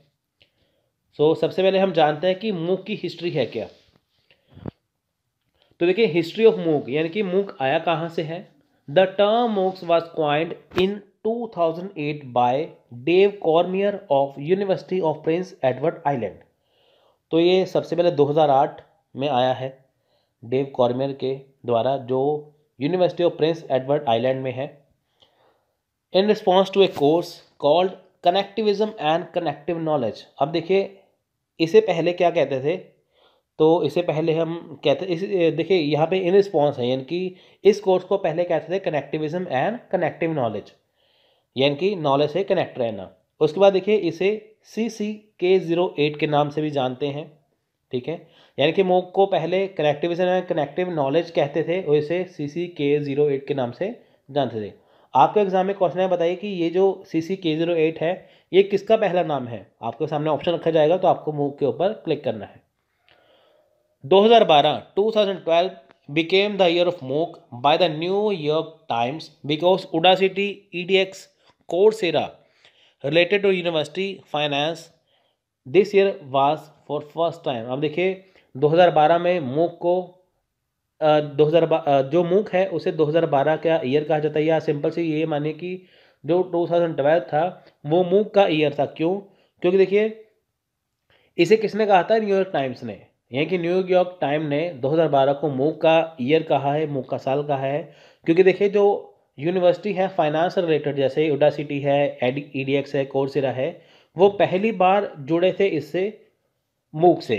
सो सबसे पहले हम जानते हैं कि मूक की हिस्ट्री है क्या तो देखिए हिस्ट्री ऑफ मूक यानी कि मूक आया कहाँ से है The was MOOCs in two thousand 2008 by Dave Cormier of University of Prince Edward Island तो ये सबसे पहले 2008 में आया है डेव कॉर्मियर के द्वारा जो University of Prince Edward Island में है in response to a course called connectivism and connective knowledge अब देखिए इसे पहले क्या कहते थे तो इसे पहले हम कहते इस देखिए यहाँ पे इन रिस्पॉन्स है यानी कि इस कोर्स को पहले कहते थे कनेक्टिविज्म एंड कनेक्टिव नॉलेज यानी कि नॉलेज से कनेक्ट रहना उसके बाद देखिए इसे सी सी के ज़ीरो एट के नाम से भी जानते हैं ठीक है यानी कि मोक को पहले कनेक्टिविज्म एंड कनेक्टिव नॉलेज कहते थे और इसे सी सी के ज़ीरो एट के नाम से जानते थे आपके एग्जाम में क्वेश्चन है बताइए कि ये जो सी सी के ज़ीरो एट है ये किसका पहला नाम है आपके सामने ऑप्शन रखा जाएगा तो आपको मूव के ऊपर क्लिक करना है 2012 became the year of MOOC by the New York Times because Udacity EDX Coursera related to university finance this year was for first time अब देखिए 2012 में MOOC को दो हज़ार जो मूक है उसे 2012 का ईयर कहा जाता है या सिंपल से ये माने कि जो 2012 था वो मूक का ईयर था क्यों क्योंकि देखिए इसे किसने कहा था न्यूयॉर्क टाइम्स ने यहीं कि न्यूयॉर्क टाइम ने 2012 को मूक का ईयर कहा है मूक का साल कहा है क्योंकि देखिए जो यूनिवर्सिटी है फाइनेंस रिलेटेड जैसे सिटी है ई e है कोर्सेरा है वो पहली बार जुड़े थे इससे मूक से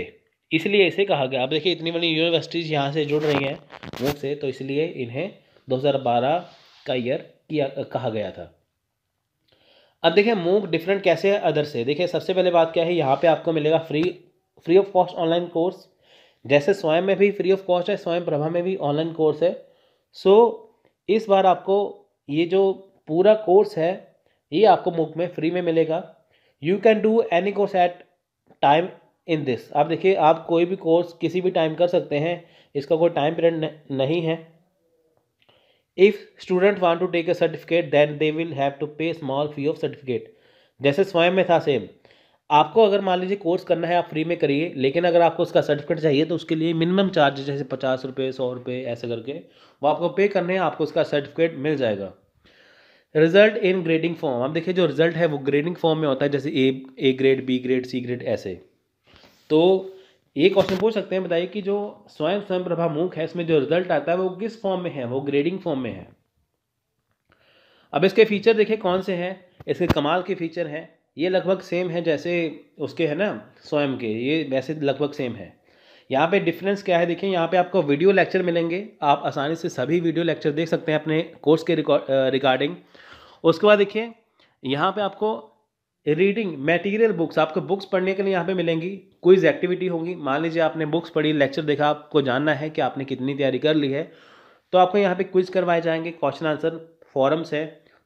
इसलिए इसे कहा गया अब देखिए इतनी बड़ी यूनिवर्सिटीज़ यहाँ से जुड़ रही हैं मूक से तो इसलिए इन्हें 2012 का ईयर किया कहा गया था अब देखिए मूक डिफरेंट कैसे है अदर से देखिए सबसे पहले बात क्या है यहाँ पे आपको मिलेगा free free of cost online course जैसे स्वयं में भी फ्री ऑफ कॉस्ट है स्वयं प्रभा में भी ऑनलाइन कोर्स है सो so, इस बार आपको ये जो पूरा कोर्स है ये आपको मुफ्त में फ्री में मिलेगा you can do any course at time in this आप देखिए आप कोई भी कोर्स किसी भी टाइम कर सकते हैं इसका कोई टाइम पीरियड नहीं है if student want to take a certificate then they will have to pay small fee of certificate जैसे स्वयं में था सेम आपको अगर मान लीजिए कोर्स करना है आप फ्री में करिए लेकिन अगर आपको उसका सर्टिफिकेट चाहिए तो उसके लिए मिनिमम चार्ज जैसे पचास रुपये सौ रुपये ऐसे करके वो आपको पे करने हैं आपको उसका सर्टिफिकेट मिल जाएगा रिजल्ट इन ग्रेडिंग फॉर्म आप देखिए जो रिजल्ट है वो ग्रेडिंग फॉर्म में होता है जैसे A A grade B grade C grade ऐसे तो ये क्वेश्चन पूछ सकते हैं बताइए कि जो स्वयं स्वयं प्रभा मुख है इसमें जो रिजल्ट आता है वो किस फॉर्म में है वो ग्रेडिंग फॉर्म में है अब इसके फीचर देखिए कौन से हैं इसके कमाल के फीचर हैं ये लगभग सेम है जैसे उसके है ना स्वयं के ये वैसे लगभग सेम है यहाँ पे डिफरेंस क्या है देखिए यहाँ पे आपको वीडियो लेक्चर मिलेंगे आप आसानी से सभी वीडियो लेक्चर देख सकते हैं अपने कोर्स के रिगार्डिंग उसके बाद देखिए यहाँ पे आपको रीडिंग मटेरियल बुक्स आपको बुक्स पढ़ने के लिए यहाँ पे मिलेंगी क्विज एक्टिविटी होगी मान लीजिए आपने बुक्स पढ़ी लेक्चर देखा आपको जानना है कि आपने कितनी तैयारी कर ली है तो आपको यहाँ पे क्विज करवाए जाएंगे क्वेश्चन आंसर फॉरम्स है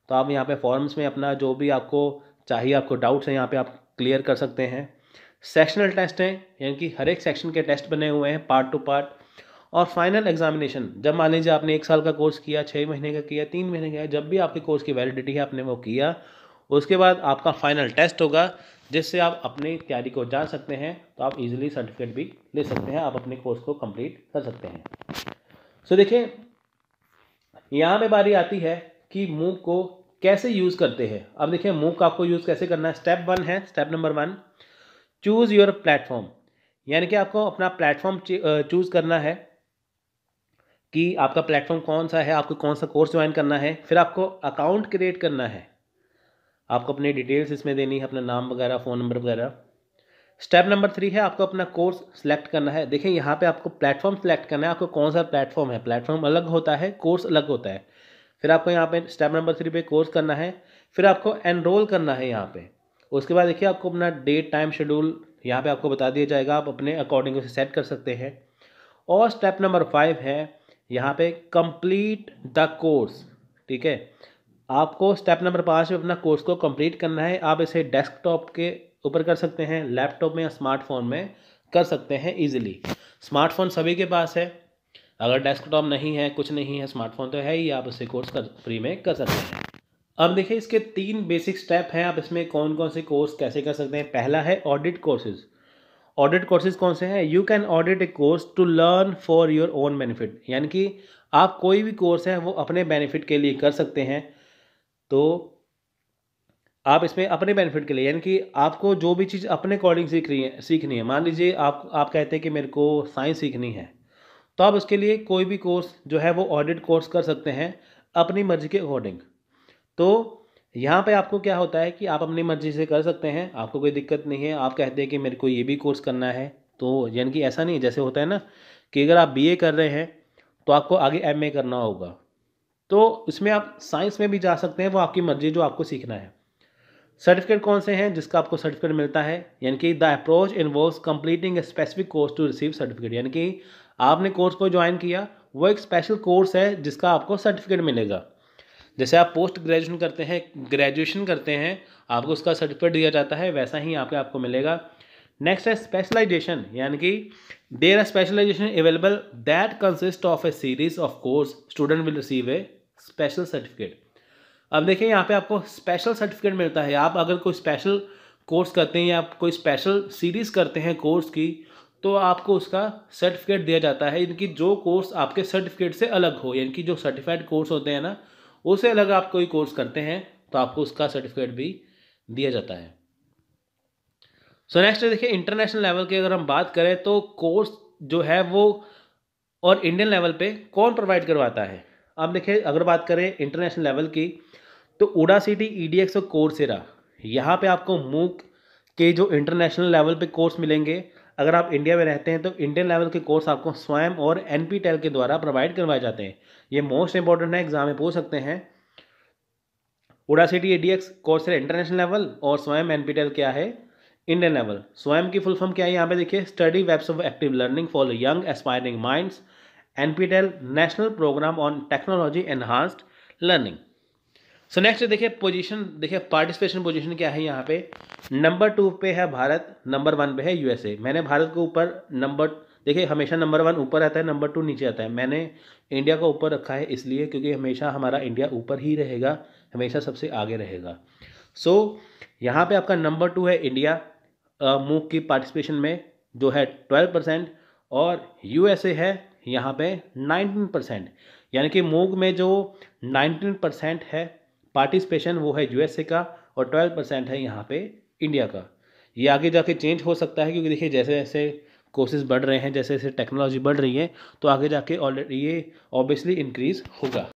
तो आप यहाँ पे फॉरम्स में अपना जो भी आपको चाहिए आपको डाउट्स हैं यहाँ पे आप क्लियर कर सकते हैं सेक्शनल टेस्ट हैं यानी कि हर एक सेक्शन के टेस्ट बने हुए हैं पार्ट टू पार्ट और फाइनल एग्जामिनेशन जब मान लीजिए आपने एक साल का कोर्स किया छः महीने का किया तीन महीने का जब भी आपके कोर्स की वैलिडिटी है आपने वो किया उसके बाद आपका फाइनल टेस्ट होगा जिससे आप अपनी तैयारी को जान सकते हैं तो आप इजीली सर्टिफिकेट भी ले सकते हैं आप अपने कोर्स को कंप्लीट कर सकते हैं सो so, देखिए यहाँ पे बारी आती है कि मूव को कैसे यूज़ करते हैं अब देखिए मूक आपको यूज़ कैसे करना है स्टेप वन है step number one choose your platform यानी कि आपको अपना प्लेटफॉर्म चूज़ करना है कि आपका प्लेटफॉर्म कौन सा है आपको कौन सा कोर्स ज्वाइन करना है फिर आपको अकाउंट क्रिएट करना है आपको अपनी डिटेल्स इसमें देनी है अपना नाम वगैरह फ़ोन नंबर वगैरह स्टेप नंबर थ्री है आपको अपना कोर्स सेलेक्ट करना है देखिए यहाँ पे आपको प्लेटफॉर्म सेलेक्ट करना है आपको कौन सा प्लेटफॉर्म है प्लेटफॉर्म अलग होता है कोर्स अलग होता है फिर आपको यहाँ पे स्टेप नंबर थ्री पे कोर्स करना है फिर आपको एनरोल करना है यहाँ पे उसके बाद देखिए आपको अपना डेट टाइम शेड्यूल यहाँ पे आपको बता दिया जाएगा आप अपने अकॉर्डिंग उसे सेट कर सकते हैं और स्टेप नंबर फाइव है यहाँ पे कंप्लीट द कोर्स ठीक है आपको स्टेप नंबर पाँच में अपना कोर्स को कम्प्लीट करना है आप इसे डेस्कटॉप के ऊपर कर सकते हैं लैपटॉप में या स्मार्टफोन में कर सकते हैं ईजिली स्मार्टफोन सभी के पास है अगर डेस्कटॉप नहीं है कुछ नहीं है स्मार्टफोन तो है ही आप उससे कोर्स कर फ्री में कर सकते हैं अब देखिए इसके तीन बेसिक स्टेप हैं आप इसमें कौन कौन से कोर्स कैसे कर सकते हैं पहला है ऑडिट कोर्सेज ऑडिट कोर्सेज कौन से हैं you can audit a course to learn for your own benefit यानी कि आप कोई भी कोर्स है वो अपने बेनिफिट के लिए कर सकते हैं तो आप इसमें अपने बेनिफिट के लिए यानी कि आपको जो भी चीज़ अपने अकॉर्डिंग सीख रही है सीखनी है मान लीजिए आप आप कहते हैं कि मेरे को साइंस सीखनी है तो आप उसके लिए कोई भी कोर्स जो है वो ऑडिट कोर्स कर सकते हैं अपनी मर्जी के अकॉर्डिंग तो यहाँ पे आपको क्या होता है कि आप अपनी मर्जी से कर सकते हैं आपको कोई दिक्कत नहीं है आप कहते हैं कि मेरे को ये भी कोर्स करना है तो यानी कि ऐसा नहीं जैसे होता है ना कि अगर आप बीए कर रहे हैं तो आपको आगे एमए करना होगा तो इसमें आप साइंस में भी जा सकते हैं वो आपकी मर्जी जो आपको सीखना है सर्टिफिकेट कौन से हैं जिसका आपको सर्टिफिकेट मिलता है यानी कि the approach involve completing a specific course to receive certificate यानी कि आपने कोर्स को ज्वाइन किया वो एक स्पेशल कोर्स है जिसका आपको सर्टिफिकेट मिलेगा जैसे आप पोस्ट ग्रेजुएशन करते हैं ग्रेजुएशन करते हैं आपको उसका सर्टिफिकेट दिया जाता है वैसा ही आपके आपको मिलेगा नेक्स्ट है स्पेशलाइजेशन यानी कि there are specialization available that consist of a series of course student will receive a special certificate अब देखिए यहाँ पे आपको स्पेशल सर्टिफिकेट मिलता है आप अगर कोई स्पेशल कोर्स करते हैं या आप कोई स्पेशल सीरीज़ करते हैं कोर्स की तो आपको उसका सर्टिफिकेट दिया जाता है इनकी जो कोर्स आपके सर्टिफिकेट से अलग हो यानी कि जो सर्टिफाइड कोर्स होते हैं ना उससे अलग आप कोई कोर्स करते हैं तो आपको उसका सर्टिफिकेट भी दिया जाता है सो नेक्स्ट देखिए इंटरनेशनल लेवल की अगर हम बात करें तो कोर्स जो है वो और इंडियन लेवल पे कौन प्रोवाइड करवाता है आप देखिए अगर बात करें इंटरनेशनल लेवल की तो Udacity edX और कोर्सेरा यहाँ पर आपको मूक के जो इंटरनेशनल लेवल पे कोर्स मिलेंगे अगर आप इंडिया में रहते हैं तो इंडियन लेवल के कोर्स आपको स्वयं और एन के द्वारा प्रोवाइड करवाए जाते हैं ये मोस्ट इंपॉर्टेंट है एग्जाम में पूछ सकते हैं Udacity edX course है इंटरनेशनल लेवल और स्वयं एन क्या है इंडियन लेवल स्वयं की फुल फॉर्म क्या है यहाँ पे देखिए study webs of active learning for young aspiring minds an national programme on technology enhanced learning so next देखिए पोजीशन देखिए पार्टिसिपेशन पोजीशन क्या है यहाँ पे नंबर टू पे है भारत नंबर वन पे है यूएसए मैंने भारत को ऊपर नंबर देखिए हमेशा नंबर वन ऊपर आता है नंबर टू नीचे आता है मैंने इंडिया को ऊपर रखा है इसलिए क्योंकि हमेशा हमारा इंडिया ऊपर ही रहेगा हमेशा सबसे आगे रहेगा सो so, यहाँ पे आपका नंबर टू है इंडिया मूव की पार्टिसिपेशन में जो है ट्वेल्व परसेंट और यूएसए है यहाँ पे नाइनटीन परसेंट यानी कि मूग में जो नाइनटीन परसेंट है पार्टिसिपेशन वो है यूएसए का और ट्वेल्व परसेंट है यहाँ पे इंडिया का ये आगे जाके चेंज हो सकता है क्योंकि देखिए जैसे जैसे कोर्सेज बढ़ रहे हैं जैसे जैसे टेक्नोलॉजी बढ़ रही है तो आगे जाके ऑलरेडी ये ऑब्वियसली इंक्रीज़ होगा